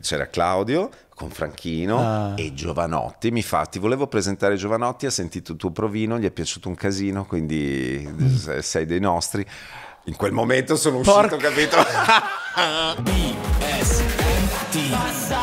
c'era Claudio con Franchino ah. e Giovanotti. Mi fa, ti volevo presentare Giovanotti, ha sentito il tuo provino, gli è piaciuto un casino, quindi mm. sei dei nostri. In quel momento sono Porca. uscito, capito? BSMT.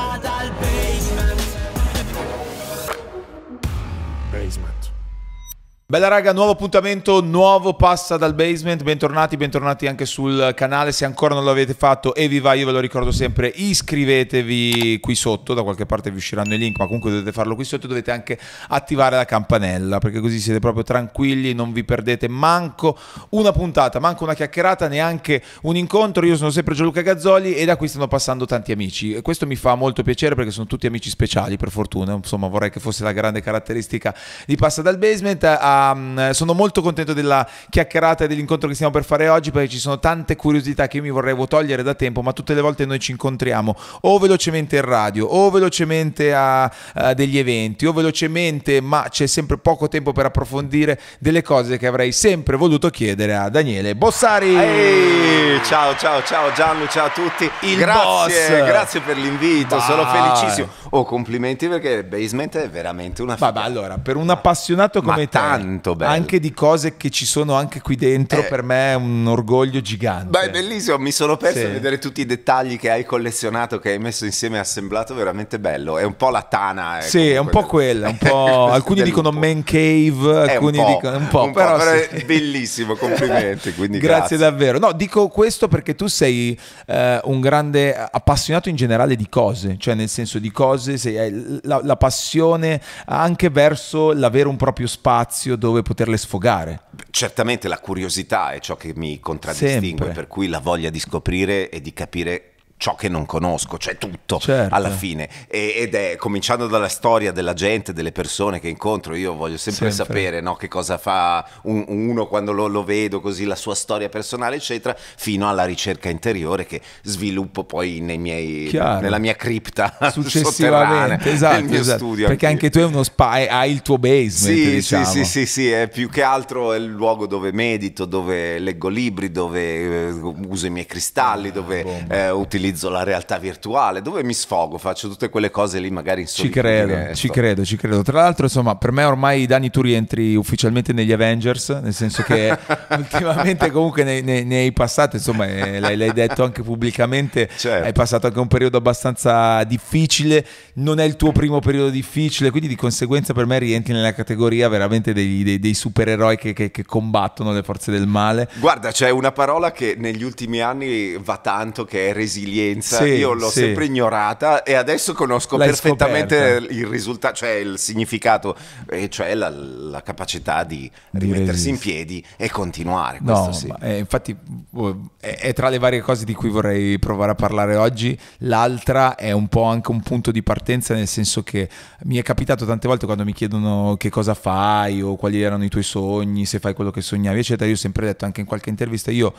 Bella raga, nuovo appuntamento, nuovo passa dal basement, bentornati, bentornati anche sul canale, se ancora non l'avete fatto e vi va, io ve lo ricordo sempre, iscrivetevi qui sotto, da qualche parte vi usciranno i link, ma comunque dovete farlo qui sotto, dovete anche attivare la campanella, perché così siete proprio tranquilli, non vi perdete manco una puntata, manco una chiacchierata, neanche un incontro, io sono sempre Gianluca Gazzoli e da qui stanno passando tanti amici e questo mi fa molto piacere perché sono tutti amici speciali per fortuna, insomma vorrei che fosse la grande caratteristica di passa dal basement. A Ehm, sono molto contento della chiacchierata e dell'incontro che stiamo per fare oggi perché ci sono tante curiosità che io mi vorrei togliere da tempo, ma tutte le volte noi ci incontriamo o velocemente in radio o velocemente a, a degli eventi o velocemente, ma c'è sempre poco tempo per approfondire delle cose che avrei sempre voluto chiedere a Daniele Bossari. Ehi, ciao, ciao, ciao Gianlu, ciao a tutti. Il grazie, boss. grazie per l'invito, bah. sono felicissimo. Oh, complimenti perché Basement è veramente una figata. Vabbè, allora, per un appassionato come te, tanto bello. Anche di cose che ci sono anche qui dentro, eh. per me è un orgoglio gigante. Beh, è bellissimo, mi sono perso sì. a vedere tutti i dettagli che hai collezionato, che hai messo insieme e assemblato, veramente bello. È un po' la tana. Eh, sì, è un po' quella, un po'... alcuni dicono man cave, alcuni dicono un po', un però, po', però sì. è bellissimo, complimenti. grazie, grazie, davvero. No, dico questo perché tu sei eh, un grande appassionato in generale di cose, cioè nel senso di cose, sei, la, la passione anche verso l'avere un proprio spazio dove poterle sfogare. Certamente la curiosità è ciò che mi contraddistingue, Sempre. per cui la voglia di scoprire e di capire ciò che non conosco, cioè tutto certo. alla fine. E, ed è cominciando dalla storia della gente, delle persone che incontro, io voglio sempre, sempre. sapere no, che cosa fa un, uno quando lo, lo, vedo, così la sua storia personale, eccetera, fino alla ricerca interiore che sviluppo poi nei miei, nella mia cripta successivamente, esatto, nel mio esatto. studio. Perché anche tu hai uno spa, hai il tuo base. Sì, diciamo. sì, sì, sì, sì, è più che altro il luogo dove medito, dove leggo libri, dove eh, uso i miei cristalli, ah, dove eh, utilizzo utilizzo la realtà virtuale, dove mi sfogo, faccio tutte quelle cose lì magari in Ci credo, ecco. ci credo, ci credo. Tra l'altro, insomma, per me ormai Dani tu rientri ufficialmente negli Avengers, nel senso che ultimamente comunque ne, ne, ne, hai passato, insomma, eh, l'hai, l'hai detto anche pubblicamente, certo. hai passato anche un periodo abbastanza difficile, non è il tuo primo periodo difficile, quindi di conseguenza per me rientri nella categoria veramente dei, dei, dei supereroi che, che, che combattono le forze del male. Guarda, c'è una parola che negli ultimi anni va tanto, che è resilienza resilienza, sì, io l'ho sì. sempre ignorata e adesso conosco L'hai perfettamente scoperta. il risultato, cioè il significato, e cioè la, la capacità di, di rimettersi resist. in piedi e continuare. No, sì. ma, eh, infatti oh, è, è, tra le varie cose di cui vorrei provare a parlare oggi, l'altra è un po' anche un punto di partenza nel senso che mi è capitato tante volte quando mi chiedono che cosa fai o quali erano i tuoi sogni, se fai quello che sognavi, eccetera, io ho sempre detto anche in qualche intervista, io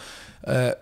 eh,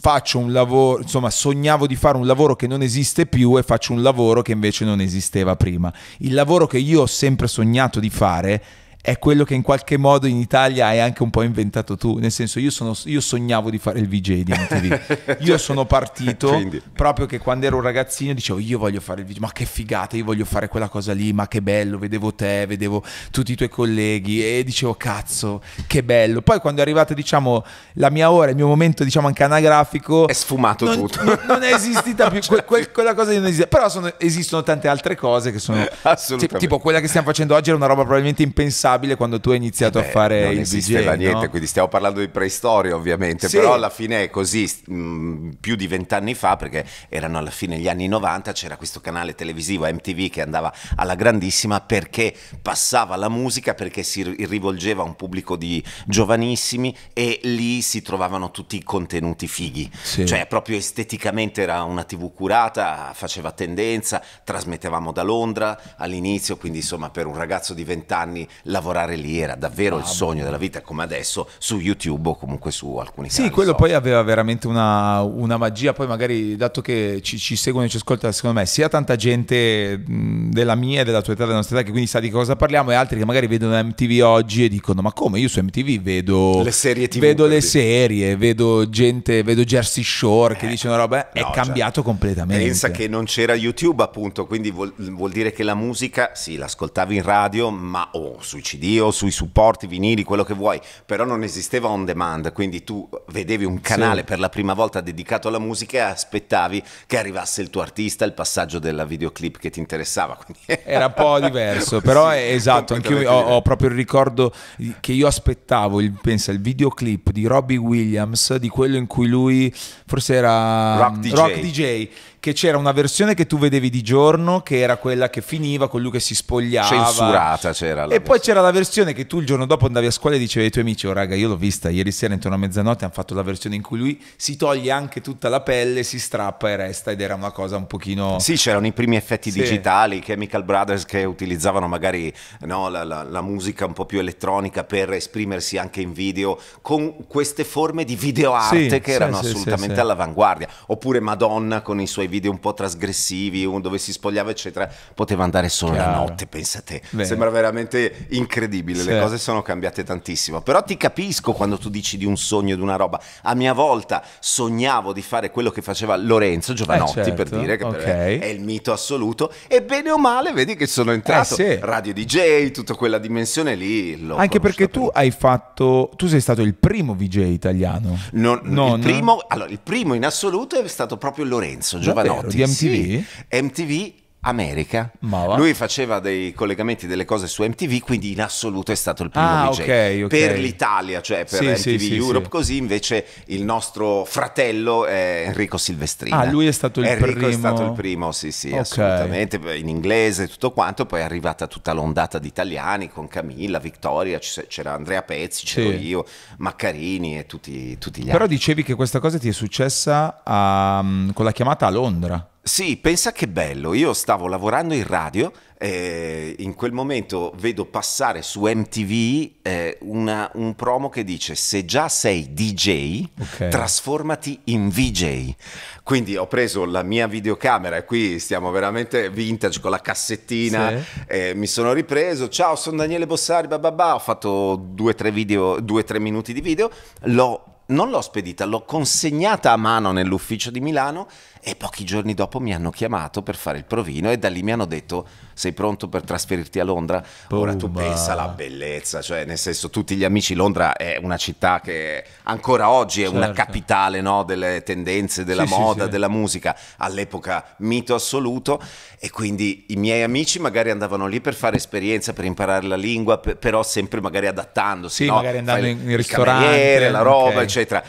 faccio un lavoro, insomma sognavo di fare un lavoro che non esiste più e faccio un lavoro che invece non esisteva prima. Il lavoro che io ho sempre sognato di fare è quello che in qualche modo in Italia hai anche un po' inventato tu, nel senso io, sono, io sognavo di fare il VJ di MTV, io sono partito proprio che quando ero un ragazzino dicevo io voglio fare il VJ, ma che figata, io voglio fare quella cosa lì, ma che bello, vedevo te, vedevo tutti i tuoi colleghi e dicevo cazzo, che bello. Poi quando è arrivata diciamo la mia ora, il mio momento diciamo anche anagrafico... È sfumato non, tutto. Non, non è esistita più, que, que, certo. quella cosa non esiste, però sono, esistono tante altre cose che sono... Assolutamente. Cioè, tipo quella che stiamo facendo oggi era una roba probabilmente impensabile impensabile quando tu hai iniziato eh beh, a fare non il DJ. Non niente, no? quindi stiamo parlando di preistoria ovviamente, sì. però alla fine è così, mh, mm, più di vent'anni fa, perché erano alla fine gli anni 90, c'era questo canale televisivo MTV che andava alla grandissima perché passava la musica, perché si rivolgeva a un pubblico di giovanissimi e lì si trovavano tutti i contenuti fighi, sì. cioè proprio esteticamente era una tv curata, faceva tendenza, trasmettevamo da Londra all'inizio, quindi insomma per un ragazzo di vent'anni la lavorare lì era davvero ah, il sogno boh. della vita, come adesso su YouTube o comunque su alcuni sì, Sì, quello so. poi aveva veramente una, una, magia, poi magari dato che ci, ci, seguono e ci ascoltano, secondo me sia tanta gente della mia e della tua età, della nostra età, che quindi sa di cosa parliamo, e altri che magari vedono MTV oggi e dicono ma come io su MTV vedo le serie, TV, vedo, le serie vedo gente, vedo Jersey Shore che eh, dice una roba, eh, no, è cambiato cioè, completamente. Pensa che non c'era YouTube appunto, quindi vuol, vuol dire che la musica, sì, l'ascoltavi in radio, ma o oh, sui CD o sui supporti vinili, quello che vuoi, però non esisteva on demand, quindi tu vedevi un canale sì. per la prima volta dedicato alla musica e aspettavi che arrivasse il tuo artista, il passaggio della videoclip che ti interessava. Quindi... Era un po' diverso, però sì, è esatto, anche io ho, ho, proprio il ricordo che io aspettavo, il, pensa, il videoclip di Robbie Williams, di quello in cui lui forse era Rock mm, DJ, Rock DJ che c'era una versione che tu vedevi di giorno, che era quella che finiva con lui che si spogliava. Censurata c'era. e poi c'era la versione che tu il giorno dopo andavi a scuola e dicevi ai tuoi amici, oh raga, io l'ho vista ieri sera intorno a mezzanotte, hanno fatto la versione in cui lui si toglie anche tutta la pelle, si strappa e resta ed era una cosa un pochino... Sì, c'erano i primi effetti sì. digitali, Chemical Brothers che utilizzavano magari no, la, la, la musica un po' più elettronica per esprimersi anche in video, con queste forme di videoarte sì, che erano sì, assolutamente all'avanguardia. Oppure Madonna con i suoi video un po' trasgressivi, dove si spogliava, eccetera, poteva andare solo Chiaro. la notte, pensate. Bene. Sembra veramente incredibile, sì. le cose sono cambiate tantissimo. Però ti capisco quando tu dici di un sogno, di una roba. A mia volta sognavo di fare quello che faceva Lorenzo Giovanotti, eh certo. per dire che okay. per è il mito assoluto, e bene o male vedi che sono entrato, eh sì. radio DJ, tutta quella dimensione lì. Anche perché per tu hai fatto, tu sei stato il primo DJ italiano. No, no, il, primo, allora, il primo in assoluto è stato proprio Lorenzo Giovanotti. Panotti. Di MTV? Sì, MTV America. Lui faceva dei collegamenti, delle cose su MTV, quindi in assoluto è stato il primo ah, DJ. Okay, okay. Per l'Italia, cioè per sì, MTV sì, Europe, sì. così invece il nostro fratello è Enrico Silvestrini. Ah, lui è stato il Enrico primo? è stato il primo, sì sì, okay. assolutamente, in inglese tutto quanto, poi è arrivata tutta l'ondata di italiani con Camilla, Vittoria, c'era Andrea Pezzi, c'ero io, Maccarini e tutti, tutti gli altri. Però dicevi che questa cosa ti è successa a, ehm, con la chiamata a Londra. Sì, pensa che bello, io stavo lavorando in radio eh, in quel momento vedo passare su MTV eh, una, un promo che dice se già sei DJ okay. trasformati in VJ quindi ho preso la mia videocamera e qui stiamo veramente vintage con la cassettina sì. eh, mi sono ripreso ciao sono Daniele Bossari bababà. ho fatto due o tre, tre minuti di video l'ho non l'ho spedita, l'ho consegnata a mano nell'ufficio di Milano e pochi giorni dopo mi hanno chiamato per fare il provino e da lì mi hanno detto sei pronto per trasferirti a Londra? Pumba. Ora tu pensa alla bellezza, cioè nel senso tutti gli amici, Londra è una città che ancora oggi è certo. una capitale no, delle tendenze, della sì, moda, sì, sì. della musica, all'epoca mito assoluto e quindi i miei amici magari andavano lì per fare esperienza, per imparare la lingua, per, però sempre magari adattandosi. Sì, no? magari andando Fai in, in ristorante. La roba, okay. eccetera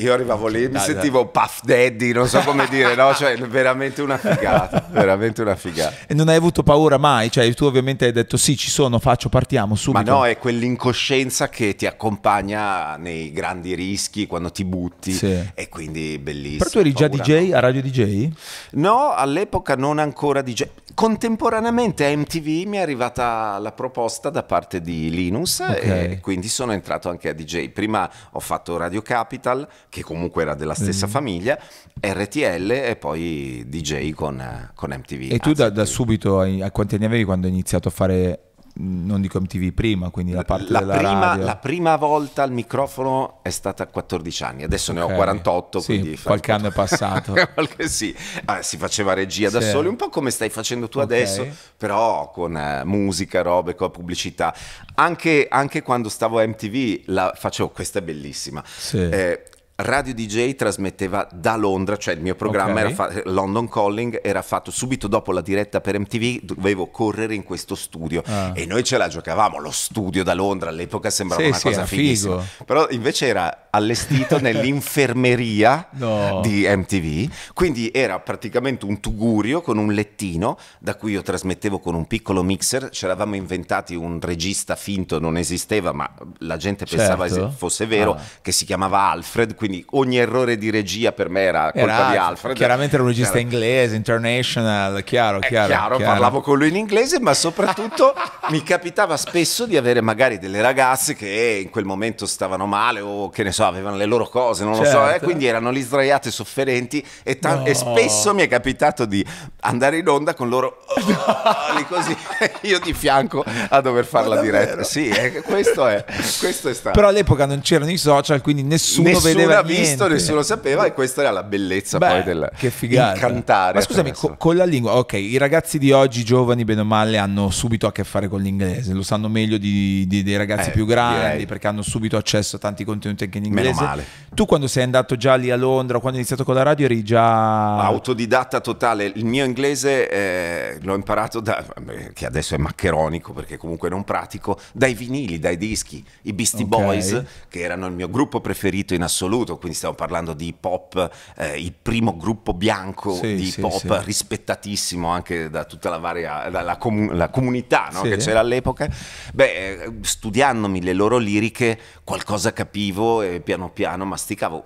io arrivavo lì, e mi sentivo Puff Daddy, non so come dire, no? Cioè, veramente una figata, veramente una figata. E non hai avuto paura mai? Cioè, tu ovviamente hai detto sì, ci sono, faccio, partiamo subito. Ma no, è quell'incoscienza che ti accompagna nei grandi rischi, quando ti butti, sì. e quindi bellissimo. Però tu eri già DJ, no? a Radio DJ? No, all'epoca non ancora DJ. Contemporaneamente a MTV mi è arrivata la proposta da parte di Linus, okay. e quindi sono entrato anche a DJ. Prima ho fatto Radio Capital, che comunque era della stessa mm. famiglia, RTL e poi DJ con, con MTV. E tu da, da, subito, a quanti anni avevi quando hai iniziato a fare non dico MTV prima, quindi la parte la della prima, radio. La prima volta al microfono è stata a 14 anni, adesso okay. ne ho 48, sì, quindi... qualche anno è passato. qualche, sì, ah, si faceva regia sì. da soli, un po' come stai facendo tu okay. adesso, però con eh, musica, robe, con pubblicità. Anche, anche, quando stavo a MTV la facevo, questa è bellissima, sì. eh, Radio DJ trasmetteva da Londra, cioè il mio programma okay. fa- London Calling era fatto subito dopo la diretta per MTV, dovevo correre in questo studio ah. e noi ce la giocavamo, lo studio da Londra all'epoca sembrava sì, una sì, cosa fighissima, figo. però invece era allestito nell'infermeria no. di MTV, quindi era praticamente un tugurio con un lettino da cui io trasmettevo con un piccolo mixer, ci eravamo inventati un regista finto, non esisteva, ma la gente certo. pensava fosse vero, ah. che si chiamava Alfred, Quindi quindi ogni errore di regia per me era colpa era, di Alfred. Chiaramente era un regista chiaro. inglese, international, chiaro, eh, chiaro, chiaro, chiaro. Parlavo con lui in inglese, ma soprattutto mi capitava spesso di avere magari delle ragazze che in quel momento stavano male o che ne so, avevano le loro cose, non certo. lo so, eh, certo. quindi erano lì sdraiate sofferenti e, no. e, spesso mi è capitato di andare in onda con loro oh, lì così, io di fianco a dover farla diretta. Sì, eh, questo è, questo è stato. Però all'epoca non c'erano i social, quindi nessuno Nessuna vedeva l'aveva niente. visto, nessuno sapeva e questa era la bellezza Beh, poi del che figata. cantare. Ma scusami, co con la lingua, ok, i ragazzi di oggi, giovani, bene o male, hanno subito a che fare con l'inglese, lo sanno meglio di, di, dei ragazzi eh, più grandi direi. perché hanno subito accesso a tanti contenuti anche in inglese. Meno male. Tu quando sei andato già lì a Londra, quando hai iniziato con la radio eri già... Autodidatta totale, il mio inglese eh, l'ho imparato da, che adesso è maccheronico perché comunque non pratico, dai vinili, dai dischi, i Beastie okay. Boys che erano il mio gruppo preferito in assoluto conosciuto, quindi stiamo parlando di hip hop, eh, il primo gruppo bianco sì, di hip hop sì, rispettatissimo anche da tutta la, varia, la comu la comunità no? che c'era all'epoca, beh, eh, studiandomi le loro liriche qualcosa capivo e piano piano masticavo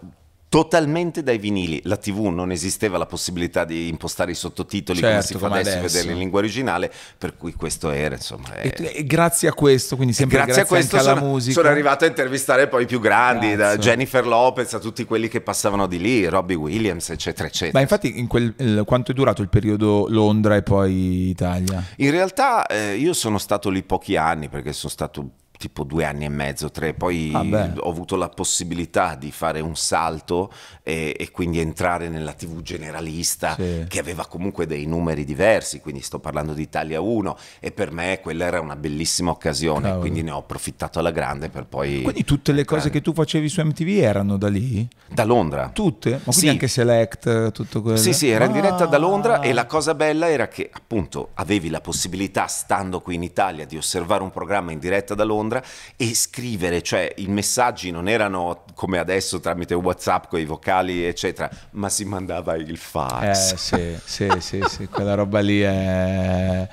totalmente dai vinili. La TV non esisteva la possibilità di impostare i sottotitoli certo, come si fa come adesso, adesso vederli in lingua originale, per cui questo era, insomma. È... E, eh. e grazie a questo, quindi sempre grazie, grazie, a questo anche alla sono, musica. Sono arrivato a intervistare poi i più grandi, Cazzo. da Jennifer Lopez a tutti quelli che passavano di lì, Robbie Williams, eccetera, eccetera. Ma infatti in quel, quanto è durato il periodo Londra e poi Italia? In realtà eh, io sono stato lì pochi anni, perché sono stato tipo due anni e mezzo, tre, poi ah ho avuto la possibilità di fare un salto e, e quindi entrare nella TV generalista sì. che aveva comunque dei numeri diversi, quindi sto parlando di Italia 1 e per me quella era una bellissima occasione, Cavolo. quindi ne ho approfittato alla grande per poi... Quindi tutte le cose che tu facevi su MTV erano da lì? Da Londra. Tutte? Ma quindi sì. anche Select, tutto quello? Sì, sì, era ah. in diretta da ah. Londra e la cosa bella era che appunto avevi la possibilità, stando qui in Italia, di osservare un programma in diretta da Londra Londra e scrivere, cioè i messaggi non erano come adesso tramite WhatsApp con i vocali eccetera, ma si mandava il fax. Eh sì, sì, sì, sì quella roba lì è...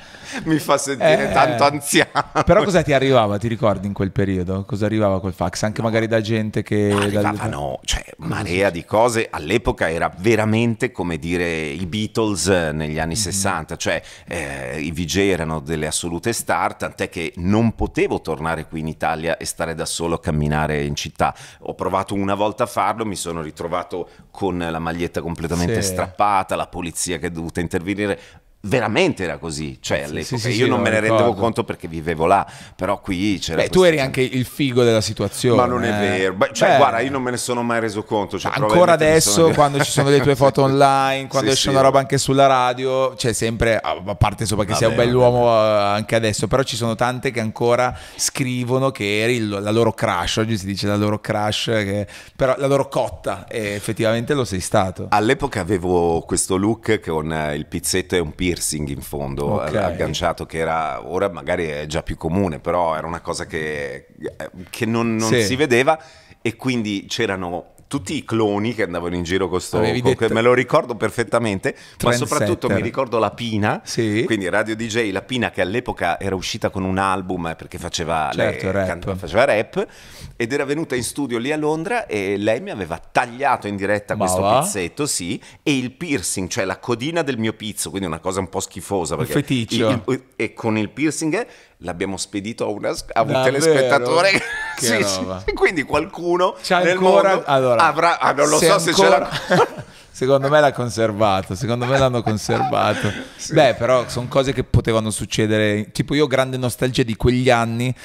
Mi fa sentire eh, tanto anziano. Però cosa ti arrivava, ti ricordi in quel periodo? Cosa arrivava col fax? Anche no. magari da gente che... Arrivavano, da... cioè, marea di cose, all'epoca era veramente come dire i Beatles eh, negli anni mm. Mm-hmm. 60, cioè eh, i VJ erano delle assolute star, tant'è che non potevo tornare stare qui in Italia e stare da solo a camminare in città. Ho provato una volta a farlo, mi sono ritrovato con la maglietta completamente sì. strappata, la polizia che è dovuta intervenire veramente era così, cioè sì, sì, sì, io non me ne rendevo conto perché vivevo là, però qui c'era... Beh, tu eri anche il figo della situazione. Ma non è eh. vero, Beh, cioè Beh. guarda io non me ne sono mai reso conto. Cioè, ancora adesso sono... quando ci sono le tue foto online, quando esce una roba anche sulla radio, cioè sempre, a parte sopra che vabbè, sei un bell'uomo eh, anche adesso, però ci sono tante che ancora scrivono che eri la loro crush, oggi si dice la loro crush, che... però la loro cotta e effettivamente lo sei stato. All'epoca avevo questo look con il pizzetto e un piercing piercing in fondo okay. Eh, agganciato che era ora magari è già più comune però era una cosa che, eh, che non, non sì. si vedeva e quindi c'erano tutti i cloni che andavano in giro con sto detto... me lo ricordo perfettamente, ma soprattutto mi ricordo la Pina, sì. quindi Radio DJ, la Pina che all'epoca era uscita con un album eh, perché faceva, certo, lei, rap. Can- faceva rap ed era venuta in studio lì a Londra e lei mi aveva tagliato in diretta ma questo va? pizzetto, sì, e il piercing, cioè la codina del mio pizzo, quindi una cosa un po' schifosa. il feticcio. Il, il, e con il piercing l'abbiamo spedito a, una, a un Davvero? telespettatore. sì, sì. Quindi qualcuno C'è nel ancora... mondo allora, avrà... Ah, non lo so ancora... se ce l'ha... Secondo me l'ha conservato, secondo me l'hanno conservato. sì. Beh, però sono cose che potevano succedere. Tipo io ho grande nostalgia di quegli anni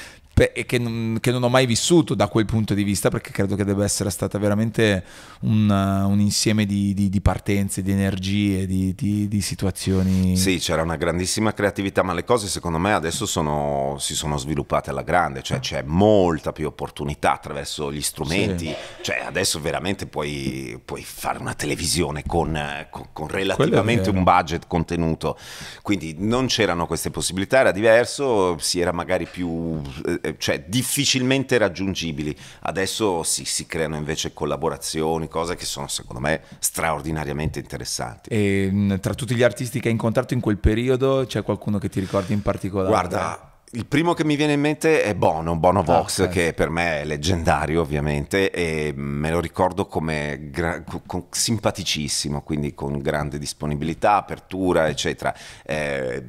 che non, che non, ho mai vissuto da quel punto di vista perché credo che debba essere stata veramente una, un insieme di, di, di, partenze, di energie, di, di situazioni. Sì, c'era una grandissima creatività, ma le cose secondo me adesso sono, si sono sviluppate alla grande, cioè c'è molta più opportunità attraverso gli strumenti, sì. cioè adesso veramente puoi, puoi, fare una televisione con, con, con relativamente un budget contenuto, quindi non c'erano queste possibilità, era diverso, si era magari più... Eh, eh, cioè, difficilmente raggiungibili. Adesso si, si, creano invece collaborazioni, cose che sono secondo me straordinariamente interessanti. E ehm, tra tutti gli artisti che hai incontrato in quel periodo c'è qualcuno che ti ricordi in particolare? Guarda, il primo che mi viene in mente è Bono, Bono ah, Vox, oh, okay. che per me è leggendario ovviamente e me lo ricordo come gra- con- simpaticissimo, quindi con grande disponibilità, apertura, eccetera. Eh,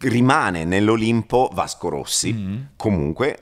rimane nell'Olimpo Vasco Rossi, mm-hmm. comunque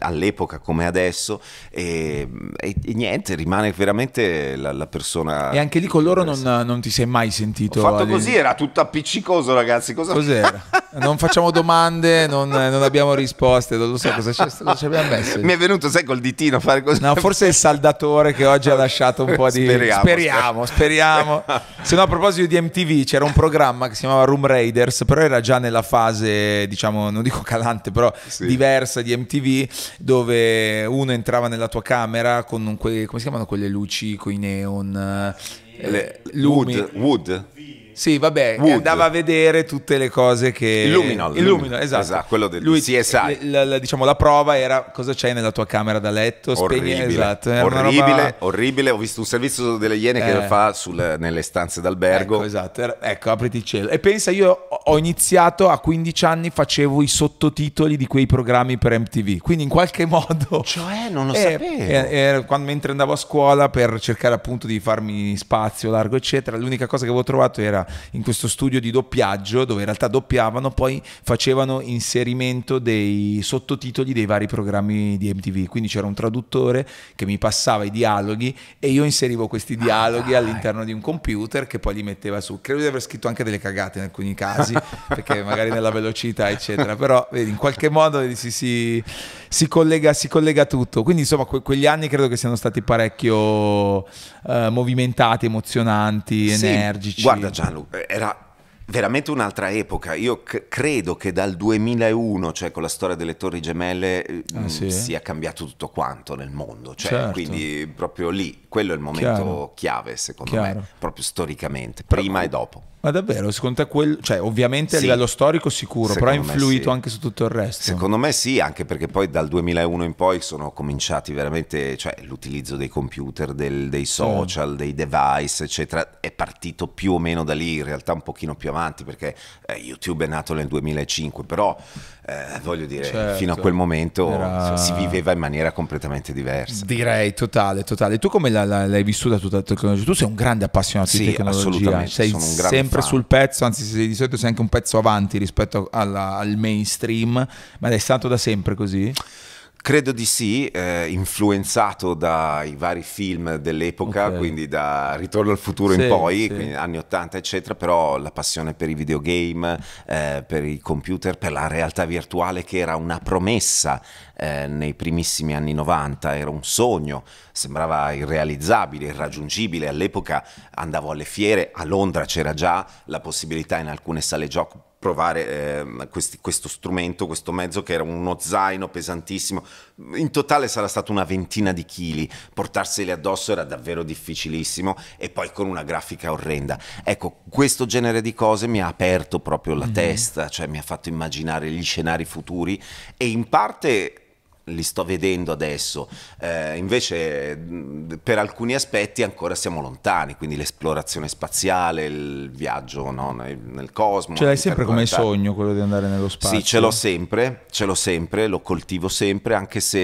all'epoca come adesso e, e, e, niente rimane veramente la, la persona e anche lì con loro non, non, ti sei mai sentito ho fatto così era tutto appiccicoso ragazzi cosa... cos'era? non facciamo domande non, non, abbiamo risposte non lo so cosa ci, cosa ci abbiamo messo mi è venuto sai col ditino a fare così no forse è il saldatore che oggi ha lasciato un po' di speriamo speriamo, speriamo. se no a proposito di MTV c'era un programma che si chiamava Room Raiders però era già nella fase diciamo non dico calante però sì. diversa di MTV dove uno entrava nella tua camera con un, come si chiamano quelle luci con i neon? Le, lumi. Wood. Wood. Sì, vabbè, Wood. andava a vedere tutte le cose che... Illuminol. Illuminol, esatto. esatto. Quello del Lui, CSI. Eh, la, la, diciamo, la prova era cosa c'è nella tua camera da letto. Orribile, spegni, esatto. orribile, roba... orribile. Ho visto un servizio delle Iene eh. che fa sul, nelle stanze d'albergo. Ecco, esatto. Era, ecco, apriti il cielo. E pensa, io ho iniziato a 15 anni, facevo i sottotitoli di quei programmi per MTV. Quindi in qualche modo... Cioè, non lo eh, sapevo. Eh, quando, mentre andavo a scuola per cercare appunto di farmi spazio largo, eccetera, l'unica cosa che avevo trovato era in questo studio di doppiaggio dove in realtà doppiavano, poi facevano inserimento dei sottotitoli dei vari programmi di MTV, quindi c'era un traduttore che mi passava i dialoghi e io inserivo questi ah, dialoghi ah, all'interno di un computer che poi li metteva su. Credo di aver scritto anche delle cagate in alcuni casi, perché magari nella velocità eccetera, però vedi, in qualche modo si... si si collega, si collega tutto. Quindi insomma que quegli anni credo che siano stati parecchio eh, movimentati, emozionanti, sì, energici. Guarda Gianluca, eh, era veramente un'altra epoca. Io credo che dal 2001, cioè con la storia delle Torri Gemelle, eh, ah, mm, sì. sia cambiato tutto quanto nel mondo. Cioè, certo. Quindi proprio lì, quello è il momento Chiaro. chiave, secondo Chiaro. me, proprio storicamente, prima Però... e dopo. Ma davvero, secondo te quello, cioè ovviamente a livello storico sicuro, secondo però ha influito sì. anche su tutto il resto? Secondo me sì, anche perché poi dal 2001 in poi sono cominciati veramente, cioè l'utilizzo dei computer, del, dei social, sì. dei device, eccetera, è partito più o meno da lì, in realtà un pochino più avanti perché eh, YouTube è nato nel 2005, però eh, voglio dire, certo. fino a quel momento Era... si viveva in maniera completamente diversa. Direi totale, totale. Tu come la, l'hai vissuta tutta la tecnologia? Tu sei un grande appassionato sì, di tecnologia, sei sempre fan. sul pezzo, anzi sei, di solito sei anche un pezzo avanti rispetto alla, al mainstream, ma è stato da sempre così? Credo di sì, eh, influenzato dai vari film dell'epoca, okay. quindi da Ritorno al futuro sì, in poi, sì. anni 80 eccetera, però la passione per i videogame, eh, per i computer, per la realtà virtuale che era una promessa eh, nei primissimi anni 90, era un sogno, sembrava irrealizzabile, irraggiungibile, all'epoca andavo alle fiere, a Londra c'era già la possibilità in alcune sale gioco provare eh, questi, questo strumento, questo mezzo che era uno zaino pesantissimo, in totale sarà stata una ventina di chili, portarseli addosso era davvero difficilissimo e poi con una grafica orrenda. Ecco, questo genere di cose mi ha aperto proprio la mm -hmm. testa, cioè mi ha fatto immaginare gli scenari futuri e in parte li sto vedendo adesso, eh, invece per alcuni aspetti ancora siamo lontani, quindi l'esplorazione spaziale, il viaggio no? nel, nel, cosmo. Ce l'hai sempre come sogno quello di andare nello spazio? Sì, ce l'ho sempre, ce l'ho sempre, lo coltivo sempre, anche se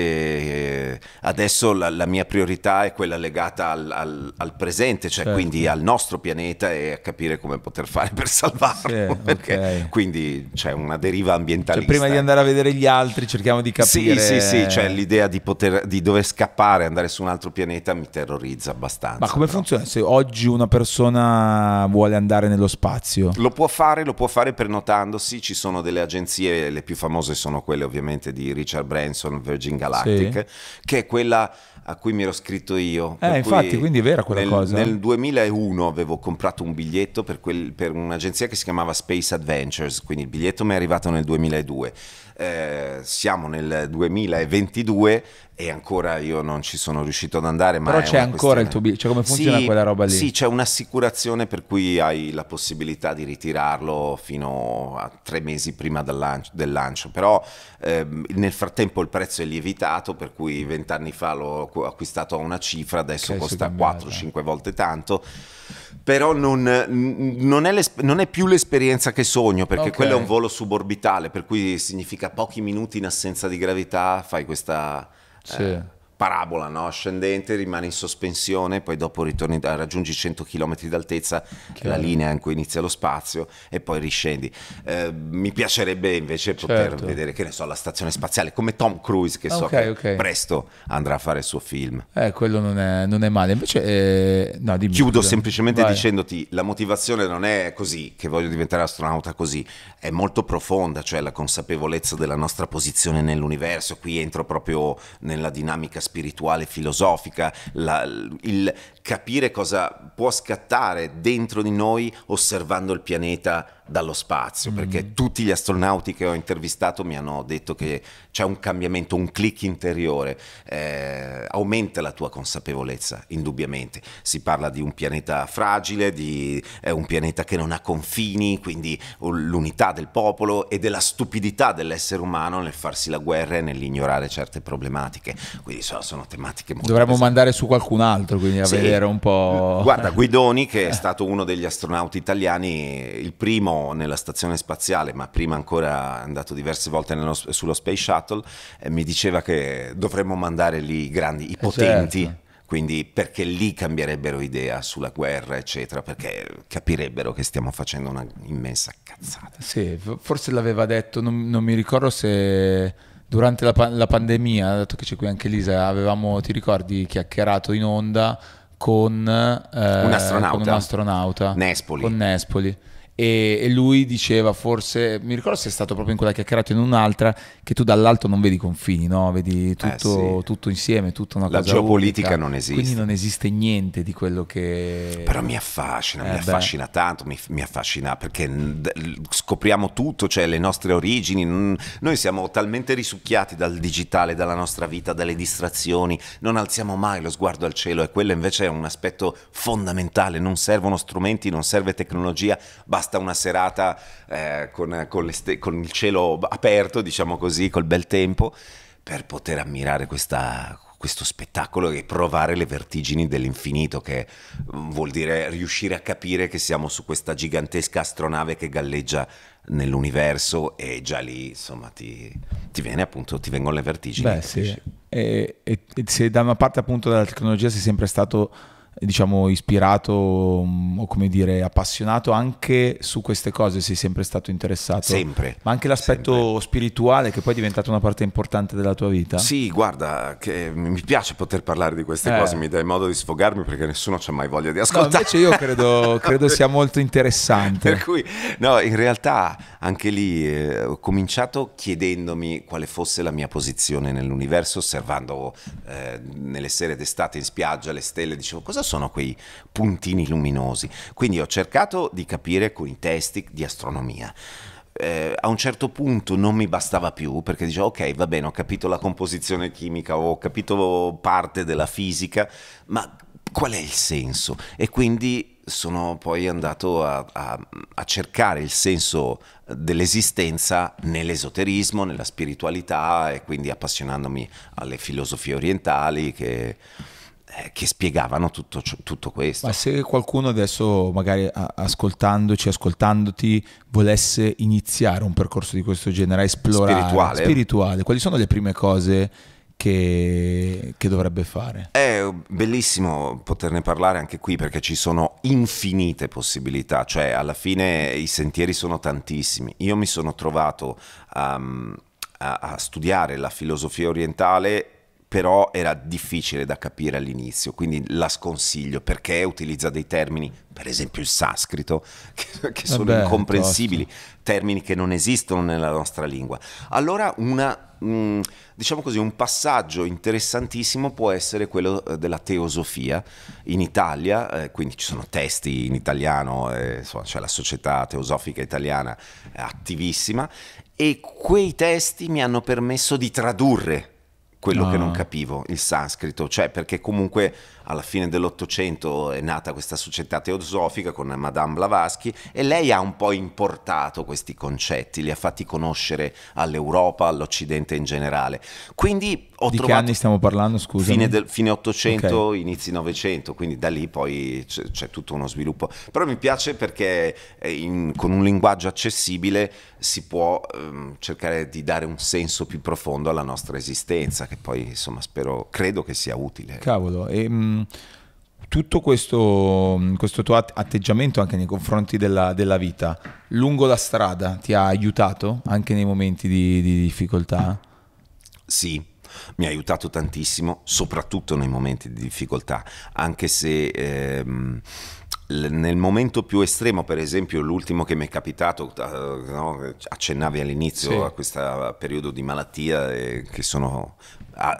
eh, adesso la, la mia priorità è quella legata al, al, al presente, cioè certo. quindi al nostro pianeta e a capire come poter fare per salvarlo. Sì, perché, okay. Quindi c'è una deriva cioè, ambientalista. Cioè, prima di andare a vedere gli altri cerchiamo di capire. Sì, sì, sì sì, eh. cioè l'idea di, poter, di dover scappare e andare su un altro pianeta mi terrorizza abbastanza. Ma come però. funziona se oggi una persona vuole andare nello spazio? Lo può fare, lo può fare prenotandosi, ci sono delle agenzie, le più famose sono quelle ovviamente di Richard Branson, Virgin Galactic, sì. che è quella a cui mi ero scritto io. Eh, infatti, quindi è vera quella nel, cosa. Nel 2001 avevo comprato un biglietto per, quel, per un'agenzia che si chiamava Space Adventures, quindi il biglietto mi è arrivato nel 2002 eh, siamo nel 2022 e ancora io non ci sono riuscito ad andare. Ma Però c'è ancora questione. il tuo biglietto, cioè come funziona sì, quella roba lì? Sì, c'è un'assicurazione per cui hai la possibilità di ritirarlo fino a tre mesi prima lancio, del lancio, però ehm, nel frattempo il prezzo è lievitato, per cui vent'anni fa l'ho acquistato a una cifra, adesso che costa 4-5 volte tanto però non, non, è non, è più l'esperienza che sogno, perché okay. quello è un volo suborbitale, per cui significa pochi minuti in assenza di gravità, fai questa... Sì. Eh, parabola no? ascendente, rimani in sospensione, poi dopo ritorni, raggiungi 100 km d'altezza, che la linea in cui inizia lo spazio e poi riscendi. Eh, mi piacerebbe invece poter certo. vedere, che ne so, la stazione spaziale, come Tom Cruise che so okay, che okay. presto andrà a fare il suo film. Eh, quello non è, non è male. Invece, eh, no, dimmi, Chiudo cosa. semplicemente Vai. dicendoti, la motivazione non è così, che voglio diventare astronauta così, è molto profonda, cioè la consapevolezza della nostra posizione nell'universo, qui entro proprio nella dinamica spirituale, filosofica, la, il capire cosa può scattare dentro di noi osservando il pianeta dallo spazio, mm. perché tutti gli astronauti che ho intervistato mi hanno detto che c'è un cambiamento, un click interiore, eh, aumenta la tua consapevolezza, indubbiamente. Si parla di un pianeta fragile, di eh, un pianeta che non ha confini, quindi l'unità del popolo e della stupidità dell'essere umano nel farsi la guerra e nell'ignorare certe problematiche. Quindi so, sono tematiche molto... Dovremmo pesanti. mandare su qualcun altro, quindi a sì. vedere un po'... Guarda, Guidoni, che è stato uno degli astronauti italiani, il primo nella stazione spaziale, ma prima ancora è andato diverse volte nello, sullo Space Shuttle, eh, mi diceva che dovremmo mandare lì i grandi, i eh, potenti. Certo quindi perché lì cambierebbero idea sulla guerra, eccetera, perché capirebbero che stiamo facendo una immensa cazzata. Sì, forse l'aveva detto, non, non mi ricordo se durante la, la pandemia, dato che c'è qui anche Lisa, avevamo, ti ricordi, chiacchierato in onda con, eh, un, astronauta. con un astronauta, Nespoli. Con Nespoli e, e, lui diceva forse, mi ricordo se è stato proprio in quella chiacchierata in un'altra, che tu dall'alto non vedi confini, no? vedi eh, tutto, eh sì. tutto insieme, tutta una La cosa. La geopolitica unica, non esiste. Quindi non esiste niente di quello che... Però mi affascina, eh mi beh. affascina tanto, mi, mi, affascina perché scopriamo tutto, cioè le nostre origini, noi siamo talmente risucchiati dal digitale, dalla nostra vita, dalle distrazioni, non alziamo mai lo sguardo al cielo e quello invece è un aspetto fondamentale, non servono strumenti, non serve tecnologia, basta basta una serata eh, con, con, ste- con, il cielo aperto, diciamo così, col bel tempo, per poter ammirare questa, questo spettacolo e provare le vertigini dell'infinito, che mm, vuol dire riuscire a capire che siamo su questa gigantesca astronave che galleggia nell'universo e già lì insomma ti, ti viene appunto ti vengono le vertigini Beh, sì. e, e, e se da una parte appunto della tecnologia sei sempre stato diciamo, ispirato mm, o come dire appassionato anche su queste cose, sei sempre stato interessato. Sempre. Ma anche l'aspetto sempre. spirituale che poi è diventato una parte importante della tua vita. Sì, guarda, che mi piace poter parlare di queste eh. cose, mi dai modo di sfogarmi perché nessuno c'ha mai voglia di ascoltare. No, invece io credo, credo sia molto interessante. per cui, no, in realtà anche lì eh, ho cominciato chiedendomi quale fosse la mia posizione nell'universo, osservando eh, nelle sere d'estate in spiaggia le stelle, dicevo cosa sono quei puntini luminosi. Quindi ho cercato di capire con i testi di astronomia. Eh, a un certo punto non mi bastava più perché dicevo ok va bene ho capito la composizione chimica ho capito parte della fisica ma qual è il senso e quindi sono poi andato a, a, a cercare il senso dell'esistenza nell'esoterismo, nella spiritualità e quindi appassionandomi alle filosofie orientali che eh, che spiegavano tutto, tutto, questo. Ma se qualcuno adesso, magari ascoltandoci, ascoltandoti, volesse iniziare un percorso di questo genere, esplorare spirituale, spirituale quali sono le prime cose che, che, dovrebbe fare? È bellissimo poterne parlare anche qui perché ci sono infinite possibilità, cioè alla fine i sentieri sono tantissimi. Io mi sono trovato um, a, a studiare la filosofia orientale però era difficile da capire all'inizio, quindi la sconsiglio perché utilizza dei termini, per esempio il sanscrito, che, che eh sono Vabbè, incomprensibili, tosto. termini che non esistono nella nostra lingua. Allora una, mh, mm, diciamo così, un passaggio interessantissimo può essere quello eh, della teosofia in Italia, eh, quindi ci sono testi in italiano, eh, insomma, c'è la società teosofica italiana attivissima e quei testi mi hanno permesso di tradurre quello ah. che non ah. capivo, il sanscrito, cioè perché comunque alla fine dell'Ottocento è nata questa società teosofica con Madame Blavatsky e lei ha un po' importato questi concetti, li ha fatti conoscere all'Europa, all'Occidente in generale. Quindi ho di che anni stiamo parlando, scusa? Fine, fine 800, okay. inizi 900, quindi da lì poi c'è, c'è tutto uno sviluppo. Però mi piace perché eh, in, con un linguaggio accessibile si può ehm, cercare di dare un senso più profondo alla nostra esistenza, che poi insomma spero, credo che sia utile. Cavolo, e... Mh, mm, tutto questo, mm, questo, tuo atteggiamento anche nei confronti della, della, vita, lungo la strada, ti ha aiutato anche nei momenti di, di difficoltà? Sì, mi ha aiutato tantissimo, soprattutto nei momenti di difficoltà, anche se... Ehm, nel momento più estremo, per esempio l'ultimo che mi è capitato, eh, no? accennavi all'inizio sì. a questo periodo di malattia eh, che, sono,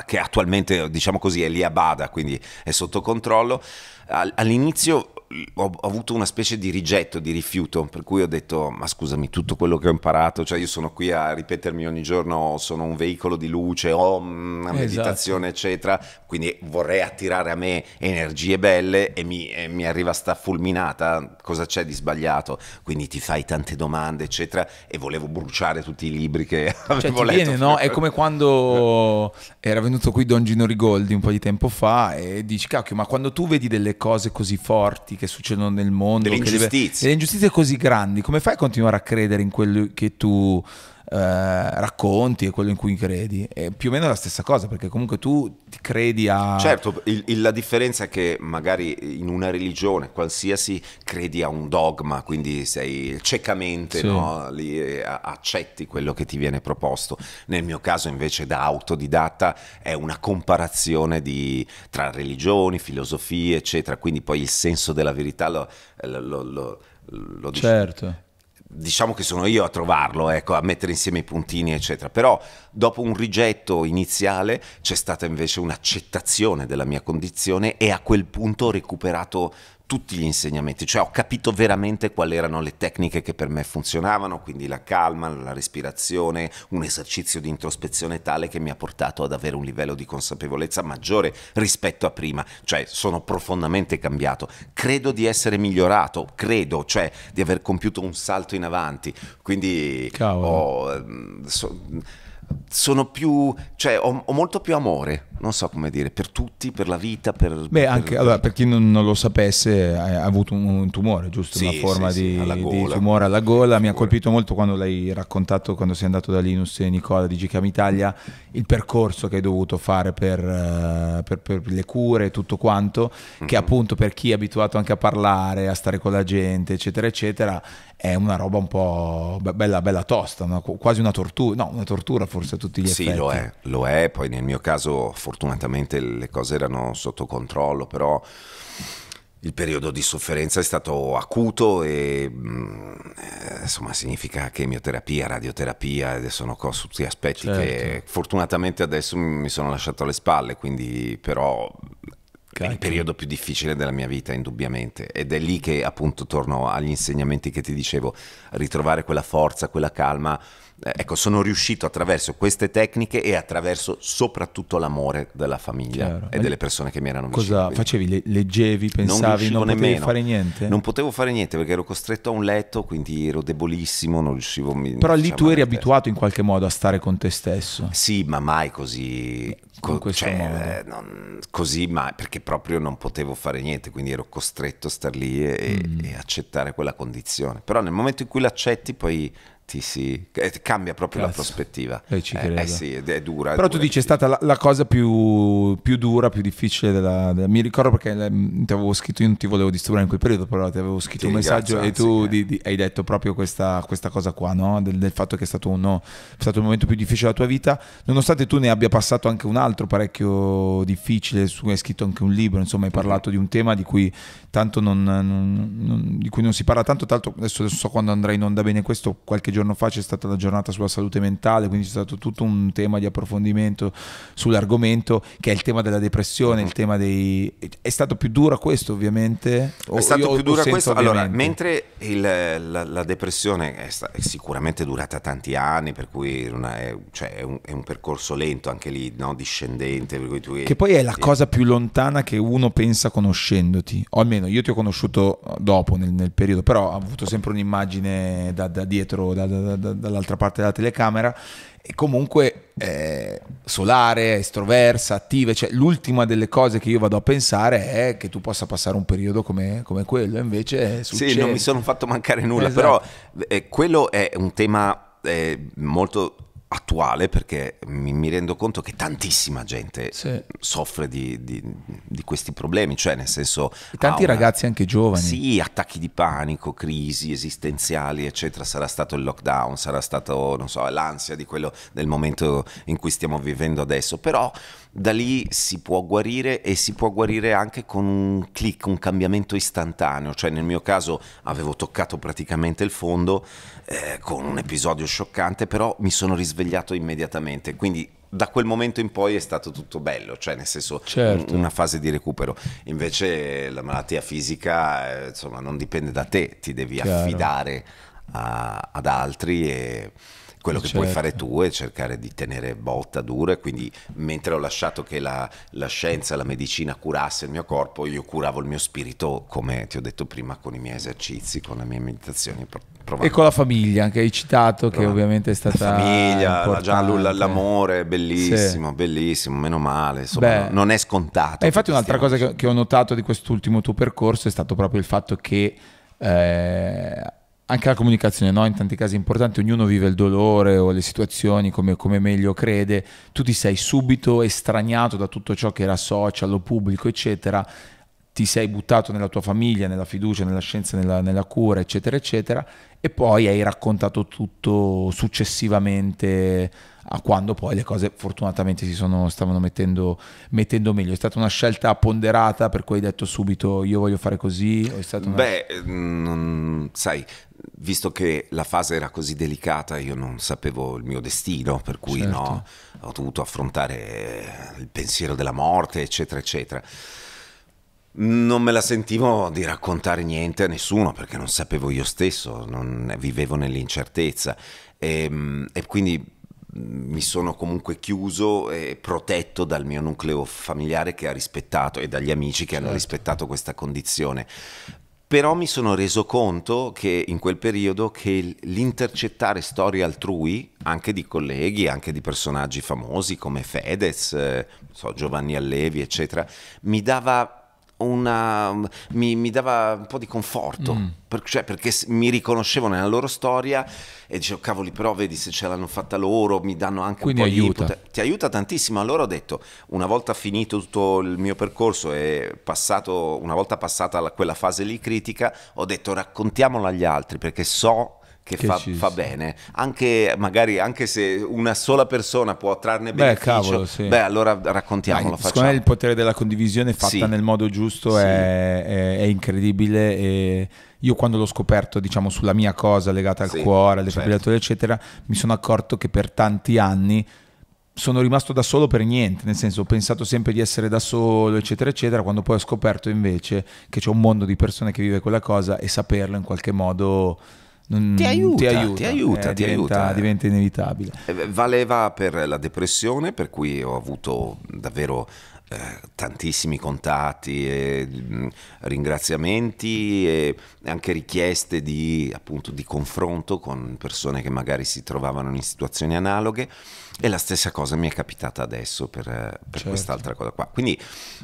che attualmente diciamo così, è lì a bada, quindi è sotto controllo, all'inizio ho, avuto una specie di rigetto, di rifiuto, per cui ho detto, ma scusami, tutto quello che ho imparato, cioè io sono qui a ripetermi ogni giorno, sono un veicolo di luce, ho mm, una esatto. meditazione, esatto. eccetera, quindi vorrei attirare a me energie belle e mi, e mi arriva sta fulminata, cosa c'è di sbagliato? Quindi ti fai tante domande, eccetera, e volevo bruciare tutti i libri che avevo cioè, letto. Viene, no? È come quando era venuto qui Don Gino Rigoldi un po' di tempo fa e dici, cacchio, ma quando tu vedi delle cose così forti, che succedono nel mondo, delle ingiustizie. delle ingiustizie così grandi, come fai a continuare a credere in quello che tu eh, racconti e quello in cui credi. È più o meno la stessa cosa, perché comunque tu ti credi a... Certo, il, il, la differenza è che magari in una religione qualsiasi credi a un dogma, quindi sei ciecamente, sì. no? Lì, eh, accetti quello che ti viene proposto. Nel mio caso invece da autodidatta è una comparazione di, tra religioni, filosofie, eccetera, quindi poi il senso della verità lo... Eh, lo, lo, lo certo diciamo che sono io a trovarlo, ecco, a mettere insieme i puntini, eccetera. Però dopo un rigetto iniziale c'è stata invece un'accettazione della mia condizione e a quel punto ho recuperato tutti gli insegnamenti, cioè ho capito veramente quali erano le tecniche che per me funzionavano, quindi la calma, la respirazione, un esercizio di introspezione tale che mi ha portato ad avere un livello di consapevolezza maggiore rispetto a prima, cioè sono profondamente cambiato, credo di essere migliorato, credo, cioè di aver compiuto un salto in avanti, quindi ho, ehm, so, sono più, cioè ho, ho molto più amore non so come dire, per tutti, per la vita, per... Beh, per, anche, per... Allora, per chi non, non, lo sapesse, ha avuto un, un tumore, giusto? Sì, una forma sì, di, sì, di, tumore alla gola. Mi ha colpito molto quando l'hai raccontato, quando sei andato da Linus e Nicola di GKM Italia, il percorso che hai dovuto fare per, eh, per le cure e tutto quanto, che mm -hmm. appunto per chi è abituato anche a parlare, a stare con la gente, eccetera, eccetera, è una roba un po' bella, bella tosta, una, quasi una tortura, no, una tortura forse a tutti gli effetti. Sì, lo è, lo è, poi nel mio caso fortunatamente le cose erano sotto controllo, però il periodo di sofferenza è stato acuto e mm, eh, insomma significa chemioterapia, radioterapia, eh, sono cose su tutti gli aspetti certo. che fortunatamente adesso mi sono lasciato alle spalle, quindi però Cacchio. è il periodo più difficile della mia vita indubbiamente ed è lì che appunto torno agli insegnamenti che ti dicevo, ritrovare quella forza, quella calma eh, ecco, sono riuscito attraverso queste tecniche e attraverso soprattutto l'amore della famiglia Chiaro. e delle persone che mi erano vicine. Cosa facevi? leggevi, pensavi, non, non potevi nemmeno. fare niente? Non potevo fare niente perché ero costretto a un letto, quindi ero debolissimo, non riuscivo... Mi, Però lì diciamo, tu eri abituato in qualche modo a stare con te stesso. Sì, ma mai così... co- cioè, non, così, ma perché proprio non potevo fare niente, quindi ero costretto a star lì e, mm. e accettare quella condizione. Però nel momento in cui l'accetti poi ti si eh, cambia proprio Cazzo. la prospettiva. Eh, eh, eh, sì, è dura. Però dura, tu dici è stata la, la cosa più, più, dura, più difficile della, della... Mi ricordo perché eh, ti avevo scritto, io non ti volevo disturbare in quel periodo, però ti avevo scritto ti un messaggio anzi, e tu eh. di, di, hai detto proprio questa, questa cosa qua, no? del, del, fatto che è stato, uno, è stato il momento più difficile della tua vita, nonostante tu ne abbia passato anche un altro parecchio difficile, su, hai scritto anche un libro, insomma hai parlato di un tema di cui tanto non, non, non, di cui non si parla tanto, tanto adesso, adesso so quando andrai in onda bene questo qualche giorno giorno fa c'è stata la giornata sulla salute mentale, quindi c'è stato tutto un tema di approfondimento sull'argomento che è il tema della depressione, il tema dei... È stato più dura questo ovviamente? O, è stato più dura questo? Ovviamente. Allora, mentre il, la, la, depressione è, sta, è, sicuramente durata tanti anni, per cui una, è, cioè è, un, è, un, percorso lento anche lì, no? discendente. Tu, che poi è la cosa più lontana che uno pensa conoscendoti, o almeno io ti ho conosciuto dopo nel, nel periodo, però ho avuto sempre un'immagine da, da dietro, da da, da, da, dall'altra parte della telecamera. E comunque eh, solare, estroversa, attiva. Cioè, l'ultima delle cose che io vado a pensare è che tu possa passare un periodo come, come quello. Invece eh, succede. Sì, non mi sono fatto mancare nulla, esatto. però eh, quello è un tema eh, molto attuale perché mi, mi rendo conto che tantissima gente sì. soffre di, di, di, questi problemi, cioè nel senso... E tanti una, ragazzi anche giovani. Sì, attacchi di panico, crisi esistenziali, eccetera, sarà stato il lockdown, sarà stato, non so, l'ansia di quello del momento in cui stiamo vivendo adesso, però da lì si può guarire e si può guarire anche con un click, un cambiamento istantaneo, cioè nel mio caso avevo toccato praticamente il fondo eh, con un episodio scioccante, però mi sono risvegliato immediatamente, quindi da quel momento in poi è stato tutto bello, cioè nel senso certo. una fase di recupero. Invece la malattia fisica eh, insomma non dipende da te, ti devi Chiaro. affidare a, ad altri e quello che certo. puoi fare certo. tu è cercare di tenere botta dura e quindi mentre ho lasciato che la, la, scienza, la medicina curasse il mio corpo, io curavo il mio spirito come ti ho detto prima con i miei esercizi, con le mie meditazioni. E con la famiglia che hai citato, Provando. che ovviamente è stata... La famiglia, la Gianlu, l'amore, bellissimo, sì. bellissimo, meno male, insomma, Beh, non è scontato. E infatti un'altra cosa che, che, ho notato di quest'ultimo tuo percorso è stato proprio il fatto che... Eh, anche la comunicazione, no? in tanti casi è importante, ognuno vive il dolore o le situazioni come, come, meglio crede, tu ti sei subito estraniato da tutto ciò che era social o pubblico, eccetera, ti sei buttato nella tua famiglia, nella fiducia, nella scienza, nella, nella cura, eccetera, eccetera, e poi hai raccontato tutto successivamente a quando poi le cose fortunatamente si sono, stavano mettendo, mettendo, meglio. È stata una scelta ponderata per cui hai detto subito io voglio fare così? Una... Beh, mh, mm, sai, visto che la fase era così delicata, io non sapevo il mio destino, per cui certo. no, ho dovuto affrontare il pensiero della morte, eccetera, eccetera. Non me la sentivo di raccontare niente a nessuno perché non sapevo io stesso, non, vivevo nell'incertezza e, ehm, e quindi mm, mi sono comunque chiuso e protetto dal mio nucleo familiare che ha rispettato e dagli amici che certo. hanno rispettato questa condizione però mi sono reso conto che in quel periodo che l'intercettare storie altrui, anche di colleghi, anche di personaggi famosi come Fedez, eh, so, Giovanni Allevi, eccetera, mi dava una, mm, mi, mi, dava un po' di conforto, mm. per, cioè perché mi riconoscevo nella loro storia e dicevo, cavoli, però vedi se ce l'hanno fatta loro, mi danno anche Quindi un po' aiuta. di... Poter- ti aiuta tantissimo. Allora ho detto, una volta finito tutto il mio percorso e passato, una volta passata quella fase lì critica, ho detto raccontiamola agli altri perché so che, che fa, fa, bene, anche magari anche se una sola persona può trarne beh, cavolo, sì. beh allora raccontiamolo. facciamo. secondo me il potere della condivisione fatta sì. nel modo giusto sì. è, è, è, incredibile e io quando l'ho scoperto diciamo sulla mia cosa legata al cuore, alle certo. eccetera, mi sono accorto che per tanti anni sono rimasto da solo per niente, nel senso ho pensato sempre di essere da solo, eccetera, eccetera, quando poi ho scoperto invece che c'è un mondo di persone che vive quella cosa e saperlo in qualche modo non, ti aiuta, ti aiuta, ti aiuta, eh, ti diventa, aiuta. diventa, inevitabile. Eh, valeva per la depressione, per cui ho avuto davvero eh, tantissimi contatti, e, mh, mm, ringraziamenti e anche richieste di, appunto, di confronto con persone che magari si trovavano in situazioni analoghe e la stessa cosa mi è capitata adesso per, per certo. quest'altra cosa qua. Quindi,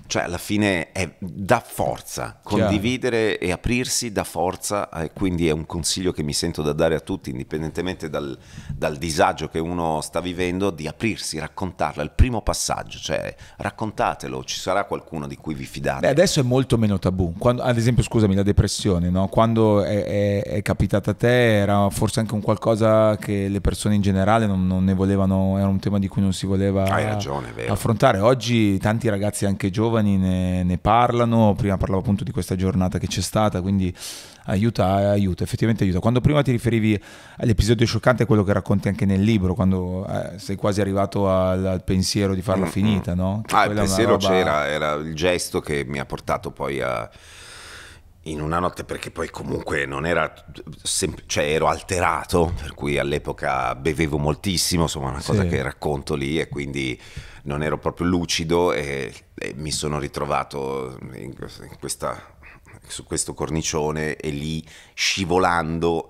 cioè, alla fine è da forza, condividere Chiaro. e aprirsi da forza, eh, quindi è un consiglio che mi sento da dare a tutti, indipendentemente dal, dal disagio che uno sta vivendo, di aprirsi, raccontarla, È il primo passaggio, cioè raccontatelo, ci sarà qualcuno di cui vi fidate. Beh, adesso è molto meno tabù, Quando, ad esempio, scusami, la depressione, no? quando è, è, è, capitata a te era forse anche un qualcosa che le persone in generale non, non ne volevano era un tema di cui non si voleva ragione, affrontare. Oggi tanti ragazzi anche giovani ne, ne, parlano, prima parlavo appunto di questa giornata che c'è stata, quindi aiuta, aiuta, effettivamente aiuta. Quando prima ti riferivi all'episodio scioccante, quello che racconti anche nel libro, quando eh, sei quasi arrivato al, al pensiero di farla mm-hmm. finita, no? Che ah, il pensiero roba... c'era, era il gesto che mi ha portato poi a in una notte perché poi comunque non era sem- cioè ero alterato per cui all'epoca bevevo moltissimo insomma una cosa sì. che racconto lì e quindi non ero proprio lucido e, e mi sono ritrovato in, questa, su questo cornicione e lì scivolando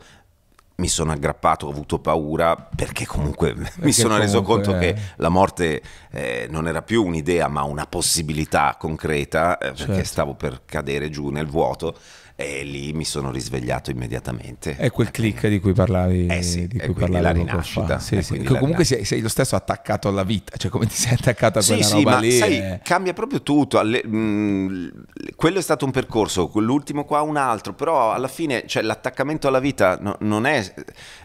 mi sono aggrappato, ho avuto paura perché comunque perché mi sono comunque reso conto è... che eh. la morte eh, non era più un'idea ma una possibilità concreta eh, perché certo. stavo per cadere giù nel vuoto e lì mi sono risvegliato immediatamente. È quel eh, click di cui parlavi. Eh sì, di eh, cui parlavi la rinascita. Sì, eh, sì. La comunque sei, sei, lo stesso attaccato alla vita, cioè come ti sei attaccato a quella sì, roba sì, lì. Sai, cambia proprio tutto. Alle, mh, quello è stato un percorso, l'ultimo qua un altro, però alla fine cioè, l'attaccamento alla vita no, non, è,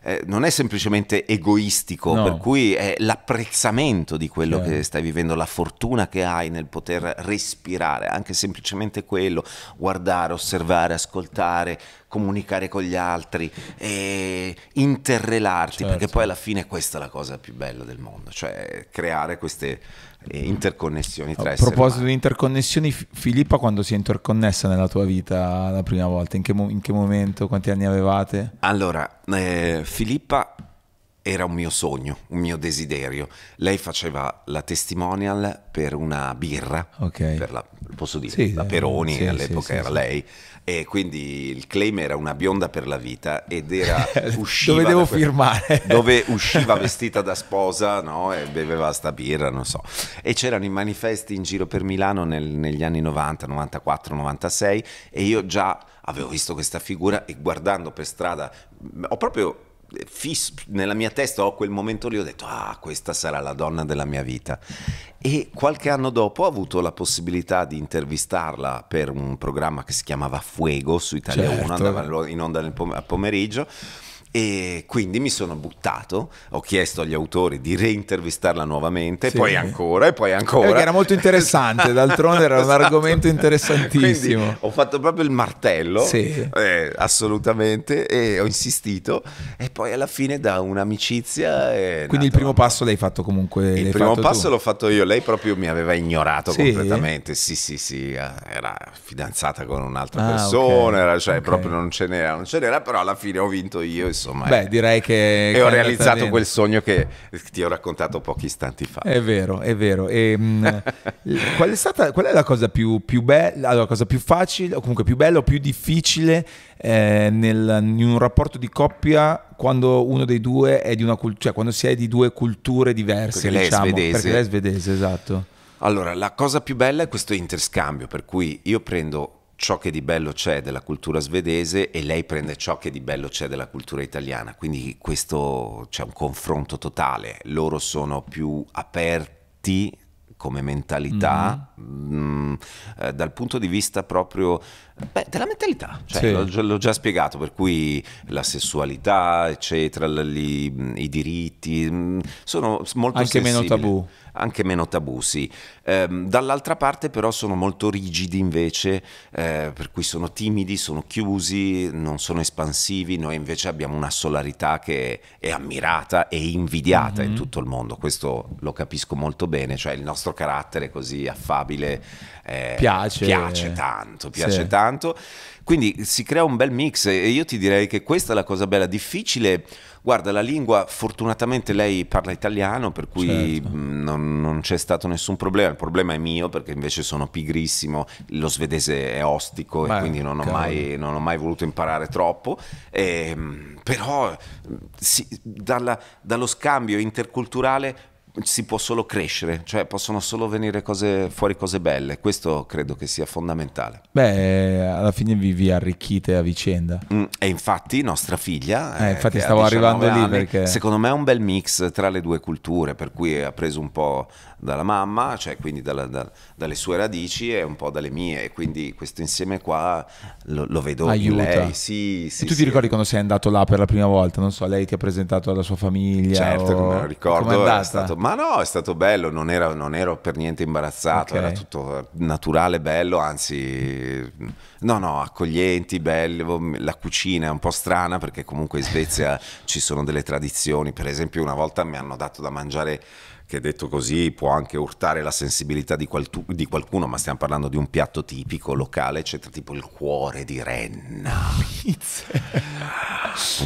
eh, non, è, semplicemente egoistico, no. per cui è l'apprezzamento di quello che stai vivendo, la fortuna che hai nel poter respirare, anche semplicemente quello, guardare, osservare, ascoltare ascoltare, comunicare con gli altri, interrelarti, certo. perché poi alla fine questa è la cosa più bella del mondo, cioè creare queste eh, interconnessioni tra A proposito umani. di interconnessioni, Filippa quando si è interconnessa nella tua vita la prima volta? In che, mo- in che momento? Quanti anni avevate? Allora, eh, Filippa era un mio sogno, un mio desiderio. Lei faceva la testimonial per una birra, okay. per la, posso dire, sì, la Peroni sì, all'epoca sì, era lei, e quindi il claim era una bionda per la vita ed era usciva dove devo quel, firmare dove usciva vestita da sposa no? e beveva sta birra non so e c'erano i manifesti in giro per Milano nel, negli anni 90 94 96 e io già avevo visto questa figura e guardando per strada ho proprio fisso, nella mia testa ho quel momento lì, ho detto, ah, questa sarà la donna della mia vita. E qualche anno dopo ho avuto la possibilità di intervistarla per un programma che si chiamava Fuego su Italia certo. 1, andava in onda nel pomeriggio e quindi mi sono buttato, ho chiesto agli autori di reintervistarla nuovamente, sì. poi ancora e poi eh, ancora. Perché era molto interessante, d'altronde era esatto. un argomento interessantissimo. Quindi ho fatto proprio il martello, sì. eh, assolutamente, e ho insistito e poi alla fine da un'amicizia... Quindi il primo passo l'hai fatto comunque... Il primo passo tu. l'ho fatto io, lei proprio mi aveva ignorato sì. completamente, sì sì sì, eh, era fidanzata con un'altra ah, persona, okay. era, cioè okay. proprio non ce n'era, non ce n'era, però alla fine ho vinto io insomma. Beh, direi che... E ho realizzato quel sogno che ti ho raccontato pochi istanti fa. È vero, è vero. E, ehm, qual, è stata, qual, è la cosa più, più bella, la cosa più facile, o comunque più bella o più difficile eh, nel, in un rapporto di coppia quando uno dei due è di una cultura, cioè quando si è di due culture diverse? Perché lei è diciamo, svedese. Perché lei è svedese, esatto. Allora, la cosa più bella è questo interscambio, per cui io prendo ciò che di bello c'è della cultura svedese e lei prende ciò che di bello c'è della cultura italiana. Quindi questo c'è un confronto totale. Loro sono più aperti come mentalità mm-hmm. mh, mm, eh, dal punto di vista proprio Beh, della mentalità, cioè, sì. l'ho, l'ho, già spiegato, per cui la sessualità, eccetera, gli, i diritti, sono molto Anche sensibili. meno tabù. Anche meno tabù, sì. Ehm, dall'altra parte però sono molto rigidi invece, eh, per cui sono timidi, sono chiusi, non sono espansivi, noi invece abbiamo una solarità che è ammirata e invidiata mm-hmm. in mhm. tutto il mondo, questo lo capisco molto bene, cioè il nostro carattere così affabile eh, piace. piace tanto, piace sì. tanto. Quindi si crea un bel mix e io ti direi che questa è la cosa bella, difficile. Guarda, la lingua, fortunatamente lei parla italiano, per cui certo. Mm, non, non, c'è stato nessun problema. Il problema è mio perché invece sono pigrissimo, lo svedese è ostico Beh, e quindi non ho, mai, non ho, mai, voluto imparare troppo. E, ehm, però mm, sì, dalla, dallo scambio interculturale si può solo crescere, cioè possono solo venire cose, fuori cose belle, questo credo che sia fondamentale. Beh, alla fine vi, vi arricchite a vicenda. Mm, e infatti nostra figlia... Eh, eh infatti stavo arrivando anni, lì perché... Secondo me è un bel mix tra le due culture, per cui ha preso un po' dalla mamma, cioè quindi dalla, da, dalle sue radici e un po' dalle mie, quindi questo insieme qua lo, lo vedo Aiuta. in lei. Sì, sì, e tu sì. ti ricordi quando sei andato là per la prima volta? Non so, lei ti ha presentato alla sua famiglia? Certo, o... me lo ricordo. Stato... ma no, è stato bello, non, era, non ero per niente imbarazzato, okay. era tutto naturale, bello, anzi, no, no, accoglienti, belli, la cucina è un po' strana perché comunque in Svezia ci sono delle tradizioni, per esempio una volta mi hanno dato da mangiare che detto così può anche urtare la sensibilità di, di qualcuno, ma stiamo parlando di un piatto tipico, locale, eccetera, tipo il cuore di renna.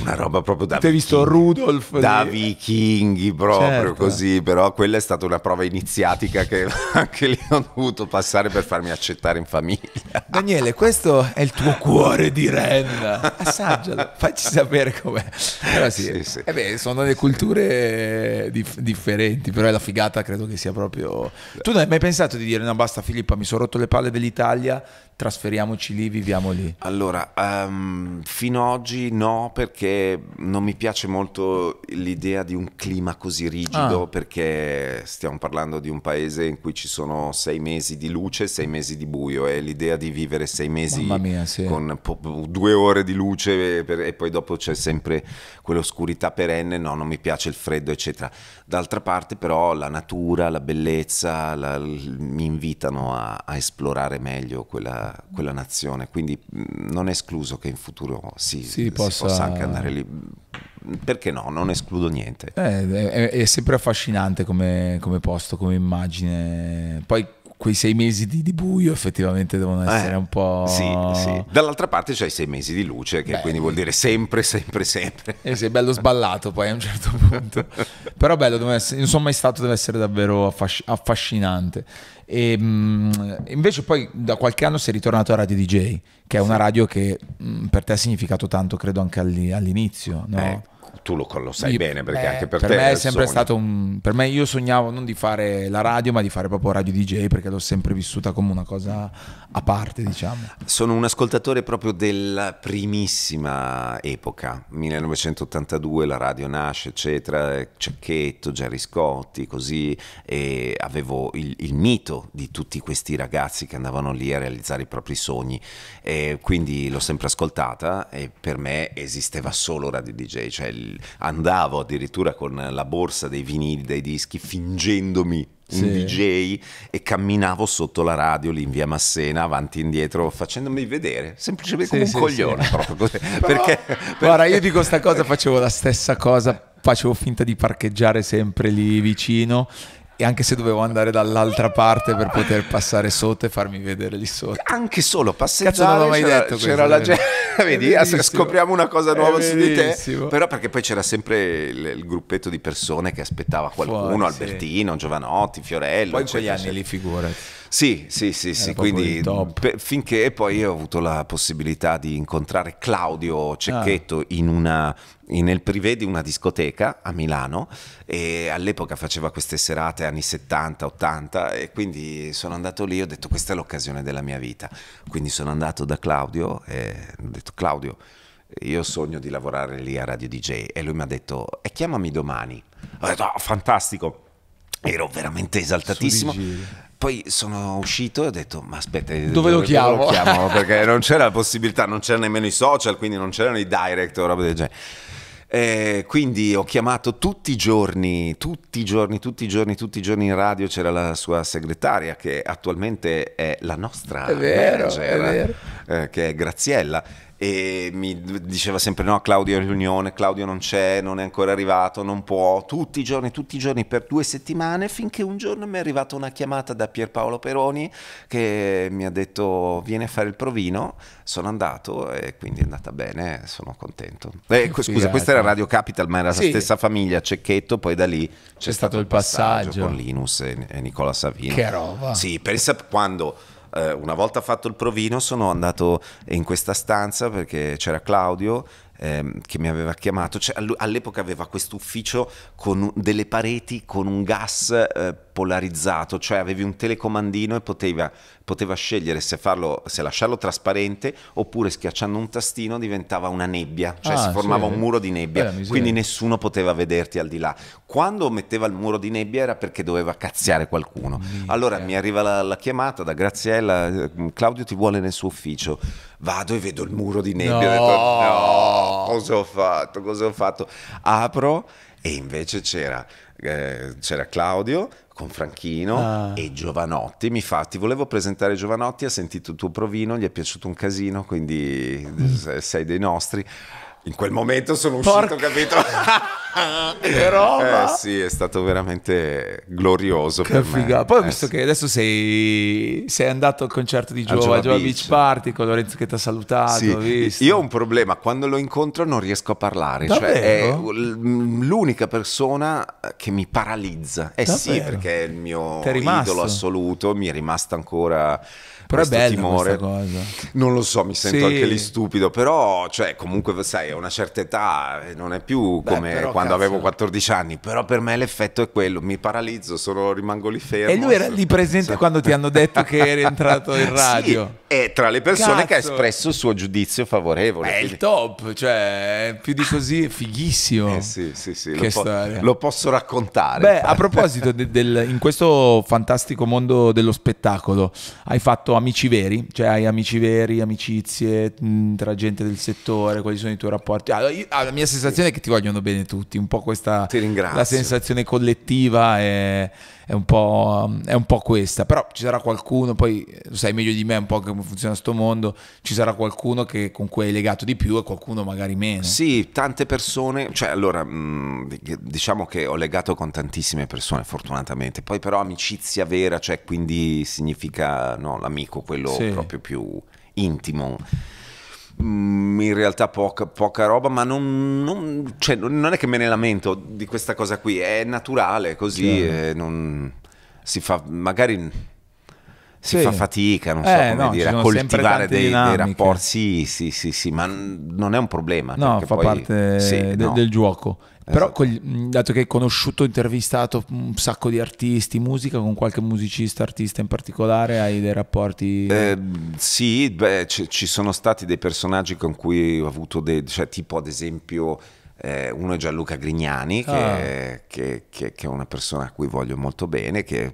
Una roba proprio da... Ti hai visto Rudolf? Da lì. vichinghi proprio certo. così, però quella è stata una prova iniziatica che anche lì ho dovuto passare per farmi accettare in famiglia. Daniele, questo è il tuo cuore di renna. Assaggialo, facci sapere com'è. Però sì, sì, sì. Eh beh, sono le culture eh, dif differenti, però poi figata credo che sia proprio... Tu non hai mai pensato di dire no basta Filippa, mi sono rotto le palle dell'Italia, trasferiamoci lì, viviamo lì? Allora, um, fino ad oggi no, perché non mi piace molto l'idea di un clima così rigido, ah. perché stiamo parlando di un paese in cui ci sono sei mesi di luce e sei mesi di buio, e l'idea di vivere sei mesi mia, sì. con due ore di luce e, per, e poi dopo c'è sempre quell'oscurità perenne, no, non mi piace il freddo, eccetera. D'altra parte però la natura, la bellezza la, mi invitano a, a esplorare meglio quella quella, nazione, quindi non è escluso che in futuro si, si, possa... si possa anche andare lì perché no, non escludo niente. Eh, è, è, sempre affascinante come, come, posto, come immagine. Poi quei sei mesi di, di, buio effettivamente devono eh, essere eh, un po'... Sì, sì. Dall'altra parte c'hai sei mesi di luce, che Beh, quindi vuol dire sempre, sempre, sempre. E eh, sei bello sballato poi a un certo punto. Però bello, deve essere, insomma è stato, deve essere davvero affasc- affascinante. E, ehm, mh, invece poi da qualche anno sei ritornato a Radio DJ, che è una radio che mh, per te ha significato tanto, credo anche all'inizio. No? Eh, tu lo, lo sai io, bene perché eh, anche per, per te me è sempre sogno. stato un per me io sognavo non di fare la radio ma di fare proprio radio DJ perché l'ho sempre vissuta come una cosa a parte diciamo sono un ascoltatore proprio della primissima epoca 1982 la radio nasce eccetera Cecchetto Gerry Scotti così e avevo il, il, mito di tutti questi ragazzi che andavano lì a realizzare i propri sogni e quindi l'ho sempre ascoltata e per me esisteva solo radio DJ cioè il andavo addirittura con la borsa dei vinili, dei dischi, fingendomi un sì. DJ e camminavo sotto la radio lì in via Massena avanti e indietro facendomi vedere semplicemente sì, come un sì, coglione proprio così Però, perché, perché guarda io dico sta cosa facevo la stessa cosa facevo finta di parcheggiare sempre lì vicino e anche se dovevo andare dall'altra parte per poter passare sotto e farmi vedere lì sotto. Anche solo passeggiare. Cazzo non l'ho mai detto C'era la gente, vedi, scopriamo una cosa nuova su di te. Però perché poi c'era sempre il, il, gruppetto di persone che aspettava qualcuno, Fuori, Albertino, sì. Giovanotti, Fiorello. Poi in quegli anni lì figurati. Sì, sì, sì, sì. quindi per, finché poi ho avuto la possibilità di incontrare Claudio Cecchetto ah. in una nel privé di una discoteca a Milano e all'epoca faceva queste serate anni 70, 80 e quindi sono andato lì e ho detto questa è l'occasione della mia vita. Quindi sono andato da Claudio e ho detto Claudio io sogno di lavorare lì a Radio DJ e lui mi ha detto e chiamami domani. Ho detto oh, fantastico ero veramente esaltatissimo. Poi sono uscito e ho detto: Ma aspetta, eh, dove, dove lo chiamo? Lo chiamo? Perché non c'era la possibilità, non c'erano nemmeno i social, quindi non c'erano i direct o roba del genere. Eh, quindi ho chiamato tutti i giorni, tutti i giorni, tutti i giorni, tutti i giorni in radio c'era la sua segretaria che attualmente è la nostra è vero, manager, è eh, che è Graziella e mi diceva sempre no Claudio è in riunione, Claudio non c'è, non è ancora arrivato, non può, tutti i giorni, tutti i giorni per due settimane finché un giorno mi è arrivata una chiamata da Pierpaolo Peroni che mi ha detto vieni a fare il provino, sono andato e quindi è andata bene, sono contento. Eh, scusa, questa era esatto. Radio Capital ma era sì. la stessa famiglia, Cecchetto, poi da lì c'è, c'è stato, stato, il passaggio, passaggio con Linus e, e Nicola Savino. Che roba! Sì, pensa quando eh, una volta fatto il provino sono andato in questa stanza perché c'era Claudio ehm, che mi aveva chiamato, cioè, all'epoca aveva questo ufficio con delle pareti con un gas... Eh, polarizzato, cioè avevi un telecomandino e poteva, poteva scegliere se, farlo, se, lasciarlo trasparente oppure schiacciando un tastino diventava una nebbia, cioè ah, si formava sì. un eh. muro di nebbia, eh, quindi nessuno poteva vederti al di là. Quando metteva il muro di nebbia era perché doveva cazziare qualcuno. Mm, allora mi arriva la, la, chiamata da Graziella, mm, Claudio ti vuole nel suo ufficio, vado e vedo il muro di nebbia, no, detto, no cosa ho fatto, cosa ho fatto? Apro e invece c'era, eh, c'era Claudio con Franchino ah. e Giovanotti. Mi fa, ti volevo presentare Giovanotti, ha sentito il tuo provino, gli è piaciuto un casino, quindi mm. sei dei nostri. In quel momento sono uscito, capito? Però eh, sì, è stato veramente glorioso che per figa. me. Poi eh, visto sì. che adesso sei, sei, andato al concerto di Giova, Giova Beach. Beach. Party con Lorenzo che ti ha salutato. Sì. Io ho un problema, quando lo incontro non riesco a parlare, cioè, Davvero? cioè è l'unica persona che mi paralizza. Eh Davvero? sì, perché è il mio idolo assoluto, mi è rimasto ancora però è bello timore. cosa. Non lo so, mi sento sì. anche lì stupido, però cioè, comunque sai, a una certa età eh, non è più come Beh, però, quando cazzo. avevo 14 anni, però per me l'effetto è quello, mi paralizzo, sono, rimango lì fermo. E lui era lì presente sì. quando ti hanno detto che eri entrato in radio. Sì, e tra le persone cazzo. che ha espresso il suo giudizio favorevole. È il top, cioè più di così è fighissimo. Eh sì, sì, sì, che lo, Po- lo posso raccontare. Beh, a proposito, de- del, in questo fantastico mondo dello spettacolo, hai fatto a amici veri, cioè hai amici veri, amicizie mh, mm, tra gente del settore, quali sono i tuoi rapporti? Allora, ah, io, ah, la mia sensazione sì. è che ti vogliono bene tutti, un po' questa... Ti ringrazio. La sensazione collettiva è, è, un, po', è un po' questa, però ci sarà qualcuno, poi lo sai meglio di me un po' come funziona questo mondo, ci sarà qualcuno che, con cui hai legato di più e qualcuno magari meno. Sì, tante persone, cioè allora mh, mm, diciamo che ho legato con tantissime persone fortunatamente, poi però amicizia vera, cioè quindi significa no, la amico, quello sì. proprio più intimo. Mm, in realtà poca, poca roba, ma non, non, cioè, non, è che me ne lamento di questa cosa qui, è naturale così, yeah. non, si fa magari si sì. fa fatica, non eh, so come no, dire, a coltivare dei, dei, rapporti. Sì, sì, sì, sì, ma non è un problema. No, fa poi... parte sì, de no. del gioco. Eh, Però, esatto. dato che hai conosciuto, intervistato un sacco di artisti, musica, con qualche musicista, artista in particolare, hai dei rapporti? Eh, sì, beh, c- ci sono stati dei personaggi con cui ho avuto dei... Cioè, tipo ad esempio eh, uno è Gianluca Grignani, che, ah. che, che, che, è una persona a cui voglio molto bene, che eh,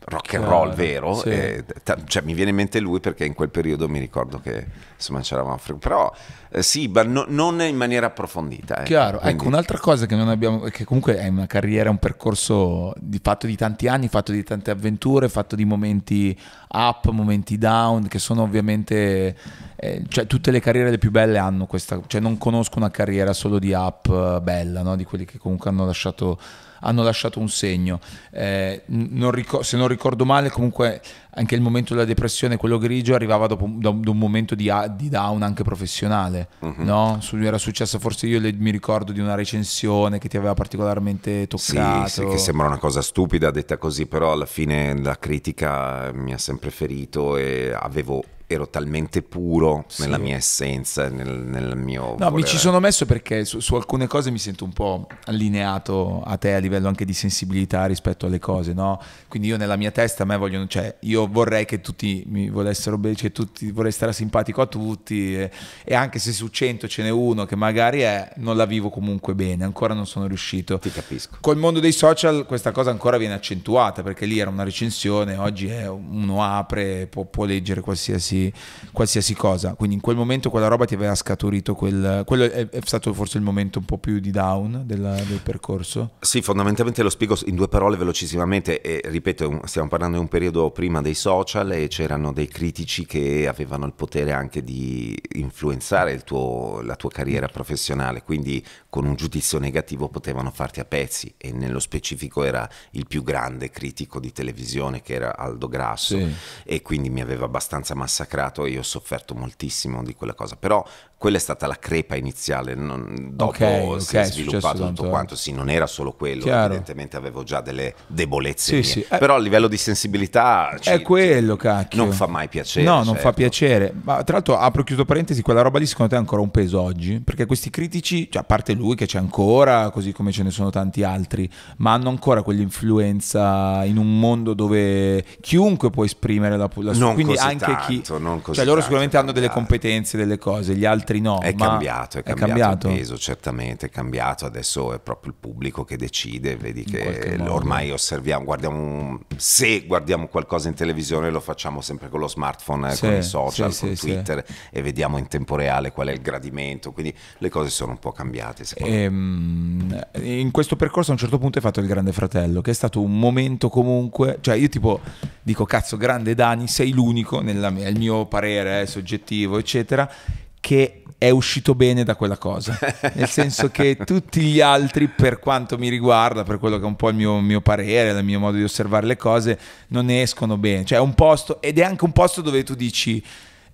rock and roll vero. Sì. E, t- cioè, mi viene in mente lui perché in quel periodo mi ricordo che insomma c'eravamo a fre- però eh, sì, ma no, non in maniera approfondita. Eh. Chiaro, ecco, Quindi... ecco un'altra cosa che non abbiamo, che comunque è una carriera, un percorso di, fatto di tanti anni, fatto di tante avventure, fatto di momenti up, momenti down, che sono ovviamente, eh, cioè tutte le carriere le più belle hanno questa, cioè non conosco una carriera solo di up eh, bella, no? di quelli che comunque hanno lasciato hanno lasciato un segno. Eh, non ricor- se non ricordo male, comunque anche il momento della depressione, quello grigio, arrivava dopo da, da un momento di, di, down anche professionale. Uh-huh. No? Su, era successo, forse io le, mi ricordo di una recensione che ti aveva particolarmente toccato. Sì, sì, che sembra una cosa stupida detta così, però alla fine la critica mi ha sempre ferito e avevo ero talmente puro sì. nella mia essenza, nel, nel mio... No, volere. mi ci sono messo perché su, su, alcune cose mi sento un po' allineato a te a livello anche di sensibilità rispetto alle cose, no? Quindi io nella mia testa a me vogliono, cioè io vorrei che tutti mi volessero bene, cioè tutti, vorrei stare simpatico a tutti e, e, anche se su 100 ce n'è uno che magari è, non la vivo comunque bene, ancora non sono riuscito. Ti capisco. Col mondo dei social questa cosa ancora viene accentuata perché lì era una recensione, oggi è, uno apre, può, può leggere qualsiasi qualsiasi, cosa. Quindi in quel momento quella roba ti aveva scaturito, quel, quello è, è, stato forse il momento un po' più di down della, del percorso? Sì, fondamentalmente lo spiego in due parole velocissimamente e ripeto, stiamo parlando di un periodo prima dei social e c'erano dei critici che avevano il potere anche di influenzare tuo, la tua carriera professionale, quindi con un giudizio negativo potevano farti a pezzi e nello specifico era il più grande critico di televisione che era Aldo Grasso sì. e quindi mi aveva abbastanza massacrato e io ho sofferto moltissimo di quella cosa, però quella è stata la crepa iniziale, non, dopo okay, si okay, è sviluppato tutto tanto. quanto, sì, non era solo quello, Chiaro. evidentemente avevo già delle debolezze, sì, sì. Eh, però a livello di sensibilità... Ci, è quello, cacchio. Non fa mai piacere. No, non fa certo. piacere, ma tra l'altro apro chiuso parentesi, quella roba lì secondo te è ancora un peso oggi? Perché questi critici, cioè, a parte lui, lui che c'è ancora, così come ce ne sono tanti altri, ma hanno ancora quell'influenza in un mondo dove chiunque può esprimere la, la sua, quindi anche tanto, chi... Non così cioè loro sicuramente hanno delle competenze, delle cose, gli altri no. È cambiato, è cambiato, è cambiato il peso, certamente, è cambiato, adesso è proprio il pubblico che decide, vedi che ormai osserviamo, guardiamo, se guardiamo qualcosa in televisione lo facciamo sempre con lo smartphone, eh, sì, con i social, sì, con sì, Twitter e vediamo in tempo reale qual è il gradimento, quindi le cose sono un po' cambiate. E, ehm, in questo percorso a un certo punto hai fatto il Grande Fratello, che è stato un momento comunque, cioè io tipo dico cazzo grande Dani, sei l'unico, nella, nel mio parere eh, soggettivo, eccetera, che è uscito bene da quella cosa. Nel senso che tutti gli altri, per quanto mi riguarda, per quello che è un po' il mio, mio, parere, il mio modo di osservare le cose, non ne escono bene. Cioè è un posto, ed è anche un posto dove tu dici,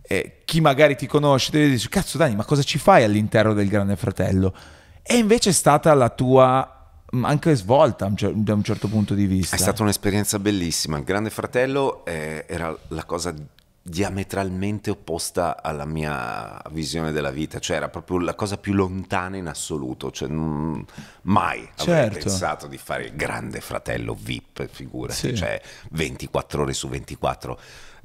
eh, chi magari ti conosce, ti dire cazzo Dani, ma cosa ci fai all'interno del Grande Fratello? È invece stata la tua mm, anche svolta da un certo punto di vista. È stata un'esperienza bellissima. Il Grande Fratello eh, era la cosa diametralmente opposta alla mia visione della vita, cioè era proprio la cosa più lontana in assoluto, cioè, non, mai certo. avrei pensato di fare il grande fratello VIP, figurati, sì. cioè 24 ore su 24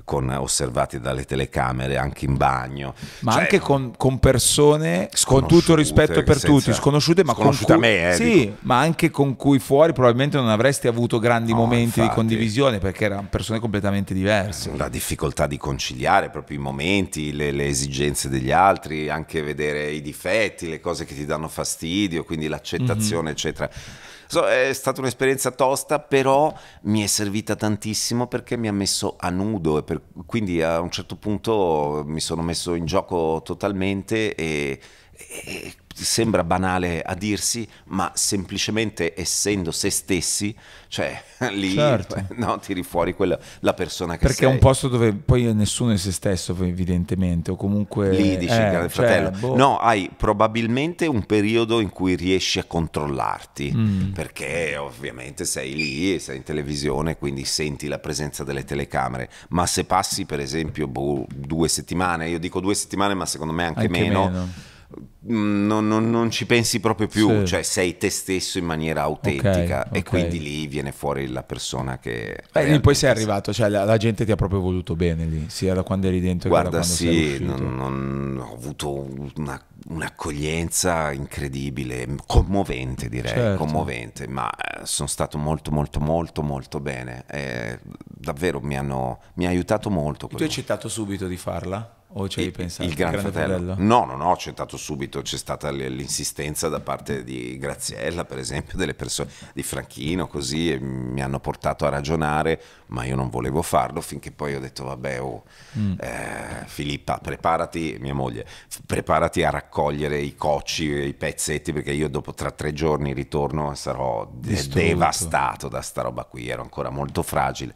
con, osservati dalle telecamere anche in bagno. Ma cioè, anche con, con persone, con tutto il rispetto per senza, tutti, sconosciute, ma sconosciute cui, a me. Eh, sì, dico. ma anche con cui fuori probabilmente non avresti avuto grandi no, momenti infatti, di condivisione perché erano persone completamente diverse. La difficoltà di conciliare proprio i momenti, le, le esigenze degli altri, anche vedere i difetti, le cose che ti danno fastidio, quindi l'accettazione, mm -hmm. eccetera So, è stata un'esperienza tosta, però mi è servita tantissimo perché mi ha messo a nudo e per, quindi a un certo punto mi sono messo in gioco totalmente e eh, sembra banale a dirsi, ma semplicemente essendo se stessi, cioè lì certo. no, tiri fuori quella, la persona che Perché sei. Perché è un posto dove poi nessuno è se stesso, evidentemente, o comunque... Lì dici, eh, cioè, fratello, boh. no, hai probabilmente un periodo in cui riesci a controllarti, mm. perché ovviamente sei lì, sei in televisione, quindi senti la presenza delle telecamere, ma se passi per esempio boh, due settimane, io dico due settimane, ma secondo me anche, anche meno, meno Mm, non, non, non, ci pensi proprio più, sì. cioè sei te stesso in maniera autentica okay, e quindi lì viene fuori la persona che... Beh, lì poi sei arrivato, cioè la, la, gente ti ha proprio voluto bene lì, sia da quando eri dentro Guarda, che da quando sì, non, ho avuto una, un'accoglienza incredibile, commovente direi, certo. commovente, ma eh, sono stato molto molto molto molto bene, eh, davvero mi, hanno, mi ha aiutato molto. Tu hai accettato subito di farla? O ci hai pensato? Il, il Gran, grande fratello. fratello. No, non ho accettato subito, c'è stata l'insistenza da parte di Graziella, per esempio, delle persone di Franchino, così e mi hanno portato a ragionare, ma io non volevo farlo finché poi ho detto vabbè, oh, mm. eh, Filippa, preparati, mia moglie, preparati a raccogliere i cocci, i pezzetti, perché io dopo tra tre giorni ritorno e sarò Distrutto. devastato da sta roba qui, ero ancora molto fragile.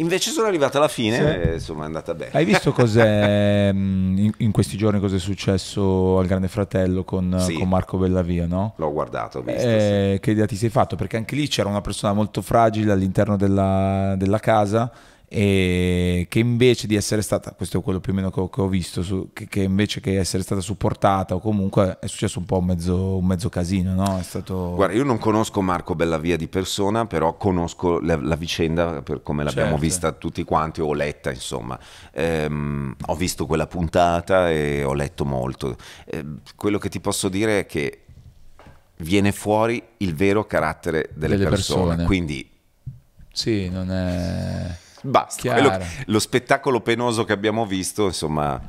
Invece sono arrivata alla fine sì. e eh, insomma è andata bene. Hai visto cos'è mm, in, in, questi giorni cosa è successo al Grande Fratello con, eh, sì. con Marco Bellavia, no? L'ho guardato, visto. Eh, sì. Che idea ti sei fatto? Perché anche lì c'era una persona molto fragile all'interno della, della casa e che invece di essere stata, questo è quello più o meno che ho, che ho visto, su, che, che, invece che essere stata supportata o comunque è successo un po' un mezzo, un mezzo casino, no? È stato... Guarda, io non conosco Marco Bellavia di persona, però conosco la, la vicenda per come l'abbiamo certo. vista tutti quanti, o letta insomma. Ehm, ho visto quella puntata e ho letto molto. Ehm, quello che ti posso dire è che viene fuori il vero carattere delle, delle persone. persone, quindi... Sì, non è basta. Quello, lo spettacolo penoso che abbiamo visto, insomma,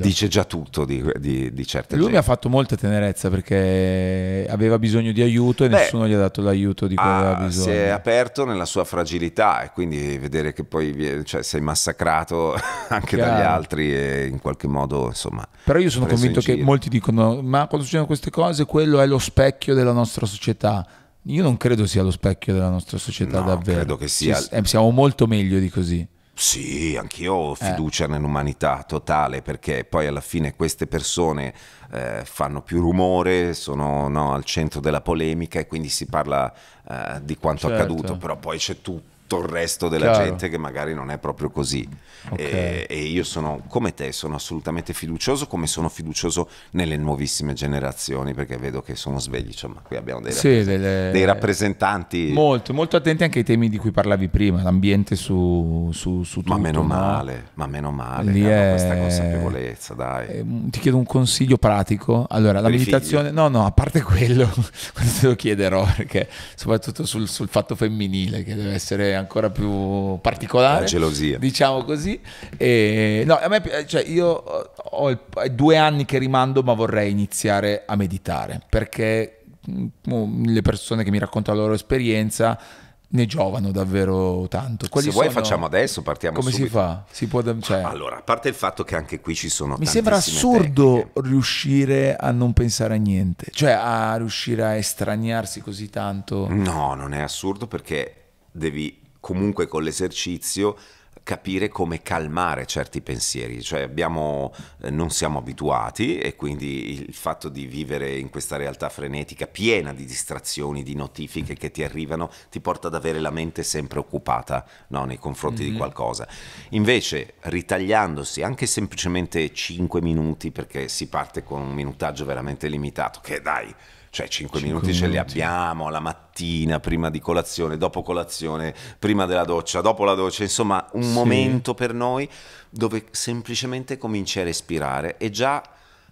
dice già tutto di, di, di certe Lui gente. mi ha fatto molta tenerezza perché aveva bisogno di aiuto e Beh, nessuno gli ha dato l'aiuto di cui aveva ah, bisogno. Si è aperto nella sua fragilità e quindi vedere che poi cioè, sei massacrato anche Chiaro. dagli altri e in qualche modo, insomma... Però io sono convinto che molti dicono, ma quando succedono queste cose, quello è lo specchio della nostra società io non credo sia lo specchio della nostra società no, davvero. Credo che sia. Ci, eh, siamo molto meglio di così. Sì, anch'io ho eh. fiducia eh. nell'umanità totale perché poi alla fine queste persone eh, fanno più rumore, sono no, al centro della polemica e quindi si parla eh, di quanto certo. accaduto, però poi c'è tutto il resto della Chiaro. gente che magari non è proprio così. Okay. E, eh, e, io sono come te, sono assolutamente fiducioso, come sono fiducioso nelle nuovissime generazioni, perché vedo che sono svegli, insomma, qui abbiamo dei, sì, rappresentanti, delle... dei rappresentanti. Molto, molto attenti anche ai temi di cui parlavi prima, l'ambiente su, su, su tutto. Ma meno male, no? ma meno male, Lì eh, è... questa consapevolezza, dai. Eh, mm, ti chiedo un consiglio pratico. Allora, per la meditazione, no, no, a parte quello, te lo chiederò, perché soprattutto sul, sul fatto femminile, che deve essere ancora più particolare. La gelosia. Diciamo così e, no, a me, cioè, io eh, ho il, due anni che rimando, ma vorrei iniziare a meditare perché mm, le persone che mi raccontano la loro esperienza ne giovano davvero tanto. Quelli Se vuoi sono... facciamo adesso, partiamo Come subito. Come si fa? Si può... Cioè... Allora, a parte il fatto che anche qui ci sono Mi sembra assurdo tecniche. riuscire a non pensare a niente, cioè a riuscire a estraniarsi così tanto. No, non è assurdo perché devi comunque con l'esercizio capire come calmare certi pensieri, cioè abbiamo, eh, non siamo abituati e quindi il fatto di vivere in questa realtà frenetica piena di distrazioni, di notifiche che ti arrivano, ti porta ad avere la mente sempre occupata no, nei confronti mm -hmm. di mhm. qualcosa. Invece ritagliandosi anche semplicemente 5 minuti, perché si parte con un minutaggio veramente limitato, che dai, cioè 5, minuti, ce li abbiamo la mattina, prima di colazione, dopo colazione, prima della doccia, dopo la doccia, insomma un sì. momento per noi dove semplicemente cominci a respirare e già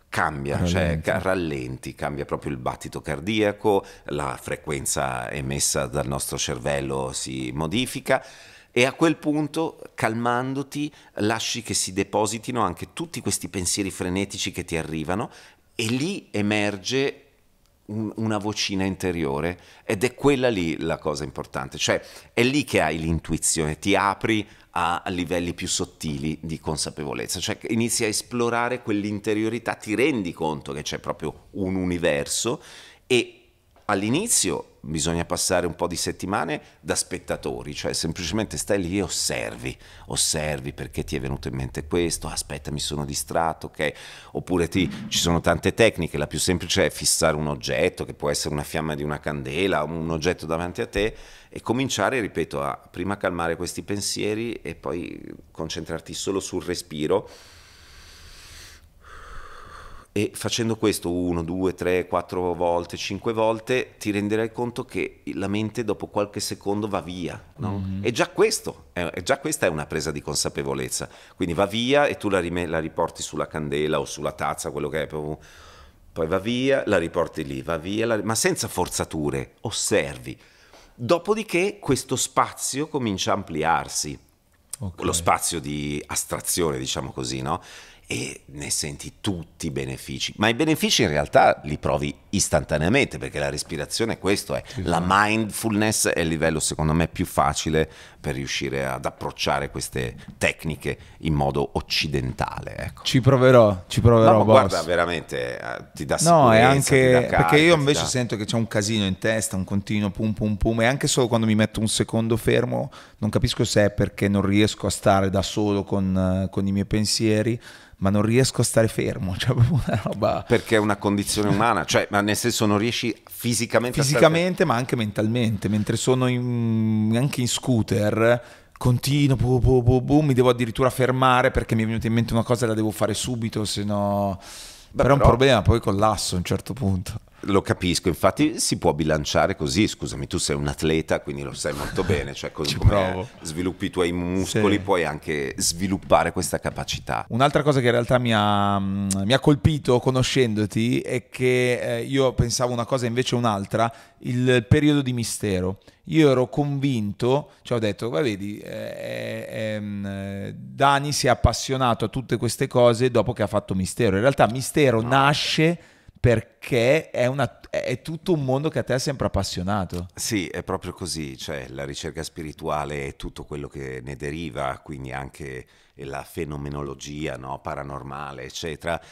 cambia, cioè, rallenti. cioè rallenti, cambia proprio il battito cardiaco, la frequenza emessa dal nostro cervello si modifica e a quel punto, calmandoti, lasci che si depositino anche tutti questi pensieri frenetici che ti arrivano e lì emerge una vocina interiore ed è quella lì la cosa importante, cioè è lì che hai l'intuizione, ti apri a livelli più sottili di consapevolezza, cioè inizi a esplorare quell'interiorità, ti rendi conto che c'è proprio un universo e all'inizio bisogna passare un po' di settimane da spettatori, cioè semplicemente stai lì e osservi, osservi perché ti è venuto in mente questo, aspetta mi sono distratto, ok? Oppure ti, ci sono tante tecniche, la più semplice è fissare un oggetto, che può essere una fiamma di una candela, un oggetto davanti a te e cominciare, ripeto, a prima calmare questi pensieri e poi concentrarti solo sul respiro e facendo questo 1, due, tre, quattro volte, cinque volte ti renderai conto che la mente dopo qualche secondo va via no? mm-hmm. e già, questo, è, già questa è una presa di consapevolezza quindi va via e tu la, rim- la riporti sulla candela o sulla tazza quello che è proprio poi va via, la riporti lì, va via, la... ma senza forzature, osservi. Dopodiché questo spazio comincia a ampliarsi, okay. lo spazio di astrazione, diciamo così, no? e ne senti tutti i benefici, ma i benefici in realtà li provi istantaneamente perché la respirazione è questo, è la mindfulness è il livello secondo me più facile per riuscire ad approcciare queste tecniche in modo occidentale. Ecco. Ci proverò, ci proverò. No, guarda, veramente eh, ti dà sicurezza. No, è anche carica, perché io invece dà... sento che c'è un casino in testa, un continuo pum pum pum e anche solo quando mi metto un secondo fermo non capisco se è perché non riesco a stare da solo con, eh, con i miei pensieri ma non riesco a stare fermo, cioè proprio una roba... Perché è una condizione umana, cioè ma nel senso non riesci fisicamente... Fisicamente ma anche mentalmente, mentre sono in, anche in scooter continuo, bu, bu, bu, bu, mi devo addirittura fermare perché mi è venuta in mente una cosa e la devo fare subito, se no... Beh, però è un problema, poi collasso a un certo punto. Lo capisco, infatti si può bilanciare così, scusami, tu sei un atleta, quindi lo sai molto bene, cioè così come sviluppi i tuoi muscoli sì. puoi anche sviluppare questa capacità. Un'altra cosa che in realtà mi ha, mm, mi ha colpito conoscendoti è che eh, io pensavo una cosa e invece un'altra, il periodo di mistero. Io ero convinto, cioè ho detto, va vedi, eh, eh, ehm, eh, Dani si è appassionato a tutte queste cose dopo che ha fatto Mistero. In realtà Mistero no. nasce perché è, una, è, tutto un mondo che a te ha sempre appassionato. Sì, è proprio così, cioè la ricerca spirituale e tutto quello che ne deriva, quindi anche la fenomenologia no? paranormale, eccetera, eh,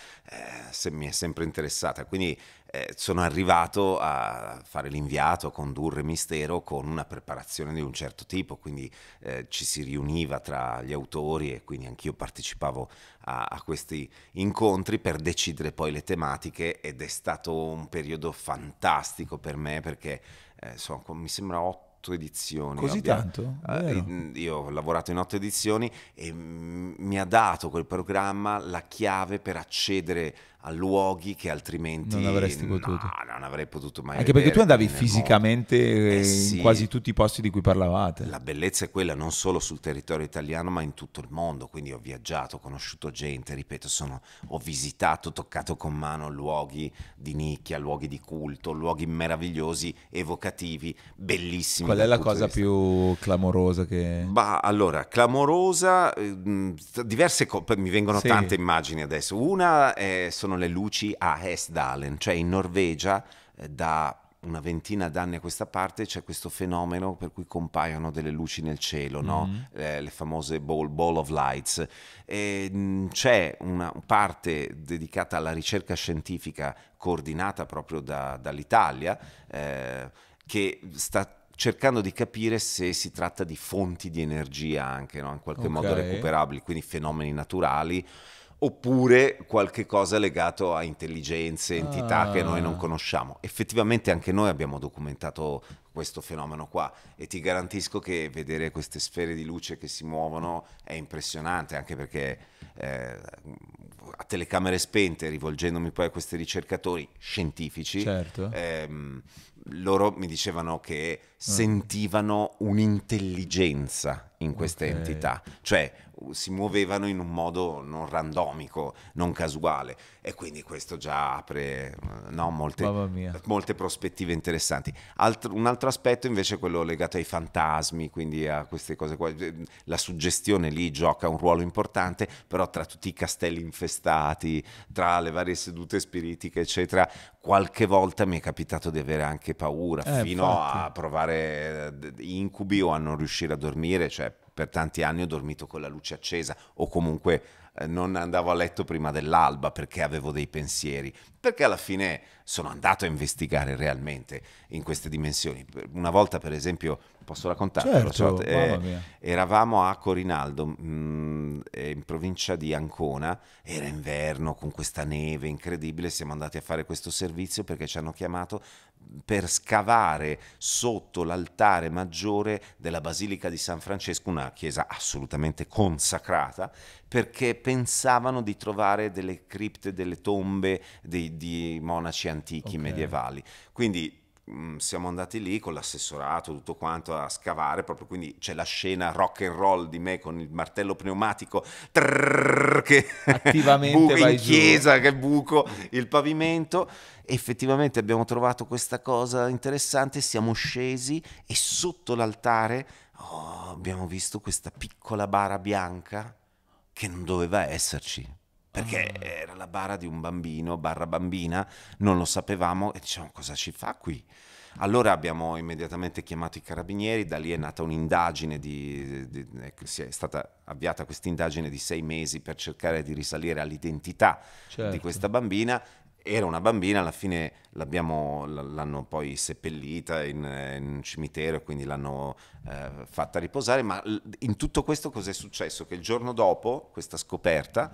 se mi è sempre interessata. Quindi eh, sono arrivato a fare l'inviato, a condurre Mistero con una preparazione di un certo tipo, quindi eh, ci si riuniva tra gli autori e quindi anch'io partecipavo a, a, questi incontri per decidere poi le tematiche ed è stato un periodo fantastico per me perché eh, so, mi sembra otto edizioni. Così abbia, tanto? Eh, io ho lavorato in otto edizioni e mi ha dato quel programma la chiave per accedere a luoghi che altrimenti non avresti potuto. No, non avrei potuto mai Anche perché tu andavi fisicamente eh, eh, in quasi tutti i posti di cui parlavate. La bellezza è quella non solo sul territorio italiano, ma in tutto il mondo, quindi ho viaggiato, ho conosciuto gente, ripeto, sono, ho visitato, toccato con mano luoghi di nicchia, luoghi di culto, luoghi meravigliosi, evocativi, bellissimi. Qual è la cosa più clamorosa che Bah, allora, clamorosa ehm, diverse cose, mi vengono sì. tante immagini adesso. Una è sono sono le luci a Hesdalen, cioè in Norvegia eh, da una ventina d'anni a questa parte c'è questo fenomeno per cui compaiono delle luci nel cielo, mm-hmm. eh, le famose ball, ball of lights. E, mh, mm, c'è una parte dedicata alla ricerca scientifica coordinata proprio da, dall'Italia eh, che sta cercando di capire se si tratta di fonti di energia anche, no? in qualche okay. modo recuperabili, quindi fenomeni naturali oppure qualche cosa legato a intelligenze, entità ah. che noi non conosciamo. Effettivamente anche noi abbiamo documentato questo fenomeno qua e ti garantisco che vedere queste sfere di luce che si muovono è impressionante anche perché eh, a telecamere spente rivolgendomi poi a questi ricercatori scientifici certo. ehm, loro mi dicevano che ah. sentivano un'intelligenza in queste okay. entità, cioè si muovevano in un modo non randomico, non casuale e quindi questo già apre eh, no, molte, molte, prospettive interessanti. Altr- un altro aspetto invece è quello legato ai fantasmi, quindi a queste cose qua, eh, la suggestione lì gioca un ruolo importante, però tra tutti i castelli infestati, tra le varie sedute spiritiche eccetera, qualche volta mi è capitato di avere anche paura eh, fino infatti. a provare eh, incubi o a non riuscire a dormire, cioè per tanti anni ho dormito con la luce accesa o comunque eh, non andavo a letto prima dell'alba perché avevo dei pensieri, perché alla fine sono andato a investigare realmente in queste dimensioni. Una volta per esempio, posso raccontarvi, certo, eh, eravamo a Corinaldo mh, mm, eh, in provincia di Ancona, era inverno con questa neve incredibile, siamo andati a fare questo servizio perché ci hanno chiamato per scavare sotto l'altare maggiore della Basilica di San Francesco, una chiesa assolutamente consacrata, perché pensavano di trovare delle cripte, delle tombe di, di monaci antichi okay. medievali. Quindi Mm, siamo andati lì con l'assessorato, tutto quanto a scavare, proprio quindi c'è la scena rock and roll di me con il martello pneumatico trrr, che attivamente in chiesa, giù. che buco il pavimento. Effettivamente abbiamo trovato questa cosa interessante, siamo scesi e sotto l'altare oh, abbiamo visto questa piccola bara bianca che non doveva esserci perché ah. era la bara di un bambino, barra bambina, non lo sapevamo e diciamo cosa ci fa qui? Allora abbiamo immediatamente chiamato i carabinieri, da lì è nata un'indagine, di, di, di, eh, è stata avviata questa indagine di sei mesi per cercare di risalire all'identità certo. di questa bambina. Era una bambina, alla fine l'hanno poi seppellita in, in, un cimitero e quindi l'hanno eh, fatta riposare, ma in tutto questo cos'è successo? Che il giorno dopo questa scoperta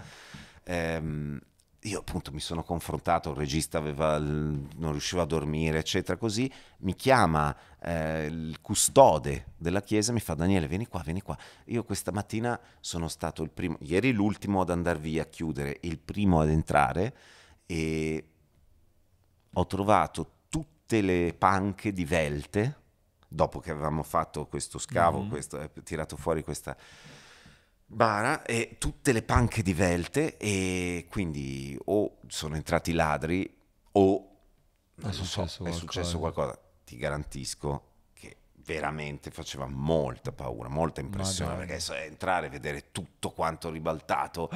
ehm, io appunto mi sono confrontato, il regista aveva, non riusciva a dormire, eccetera, così, mi chiama eh, il custode della chiesa, e mi fa Daniele, vieni qua, vieni qua. Io questa mattina sono stato il primo, ieri l'ultimo ad andare via a chiudere, il primo ad entrare e ho trovato tutte le panche divelte, dopo che avevamo fatto questo scavo, mm-hmm. questo, eh, tirato fuori questa bara e tutte le panche divelte e quindi o sono entrati ladri o ah, non è so, successo, so, è successo qualcosa, ti garantisco veramente faceva molta paura, molta impressione, Madonna. perché so, entrare e vedere tutto quanto ribaltato,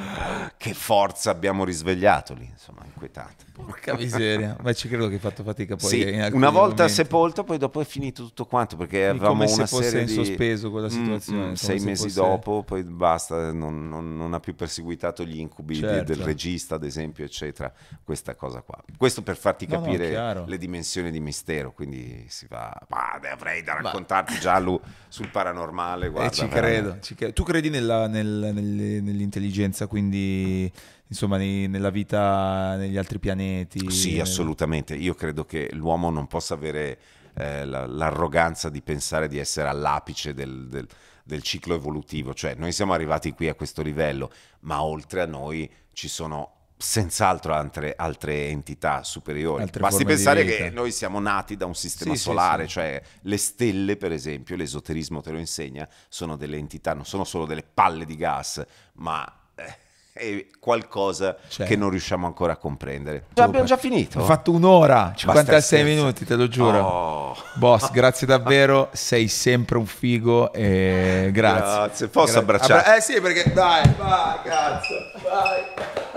che forza abbiamo risvegliato lì, insomma, inquietante. Porca miseria, ma ci credo che hai fatto fatica poi. Sì, una volta momenti. sepolto, poi dopo è finito tutto quanto, perché avevamo una se serie di... sospeso quella mm, situazione. Mm, sei se mesi fosse... dopo, poi basta, non, non, non, ha più perseguitato gli incubi certo. del regista, ad esempio, eccetera, questa cosa qua. Questo per farti capire no, no, le dimensioni di mistero, quindi si va, ma ah, avrei da raccontare raccontarti Giallo sul paranormale. Eh, guarda, eh, ci, credo, ci, credo, Tu credi nella, nel, nel, nell'intelligenza, quindi insomma nei, nella vita negli altri pianeti? Sì, nel... assolutamente. Io credo che l'uomo non possa avere eh, l'arroganza di pensare di essere all'apice del, del del ciclo evolutivo, cioè noi siamo arrivati qui a questo livello, ma oltre a noi ci sono senz'altro altre, altre, entità superiori. Altre Basti pensare che noi siamo nati da un sistema sì, solare, sì, sì. cioè le stelle, per esempio, l'esoterismo te lo insegna, sono delle entità, non sono solo delle palle di gas, ma eh, è qualcosa cioè. che non riusciamo ancora a comprendere. Già, abbiamo già finito. Ho fatto un'ora, 56 minuti, te lo giuro. Oh. Boss, grazie davvero, sei sempre un figo e grazie. Grazie, posso grazie. abbracciare? Eh sì, perché dai, vai, cazzo, vai.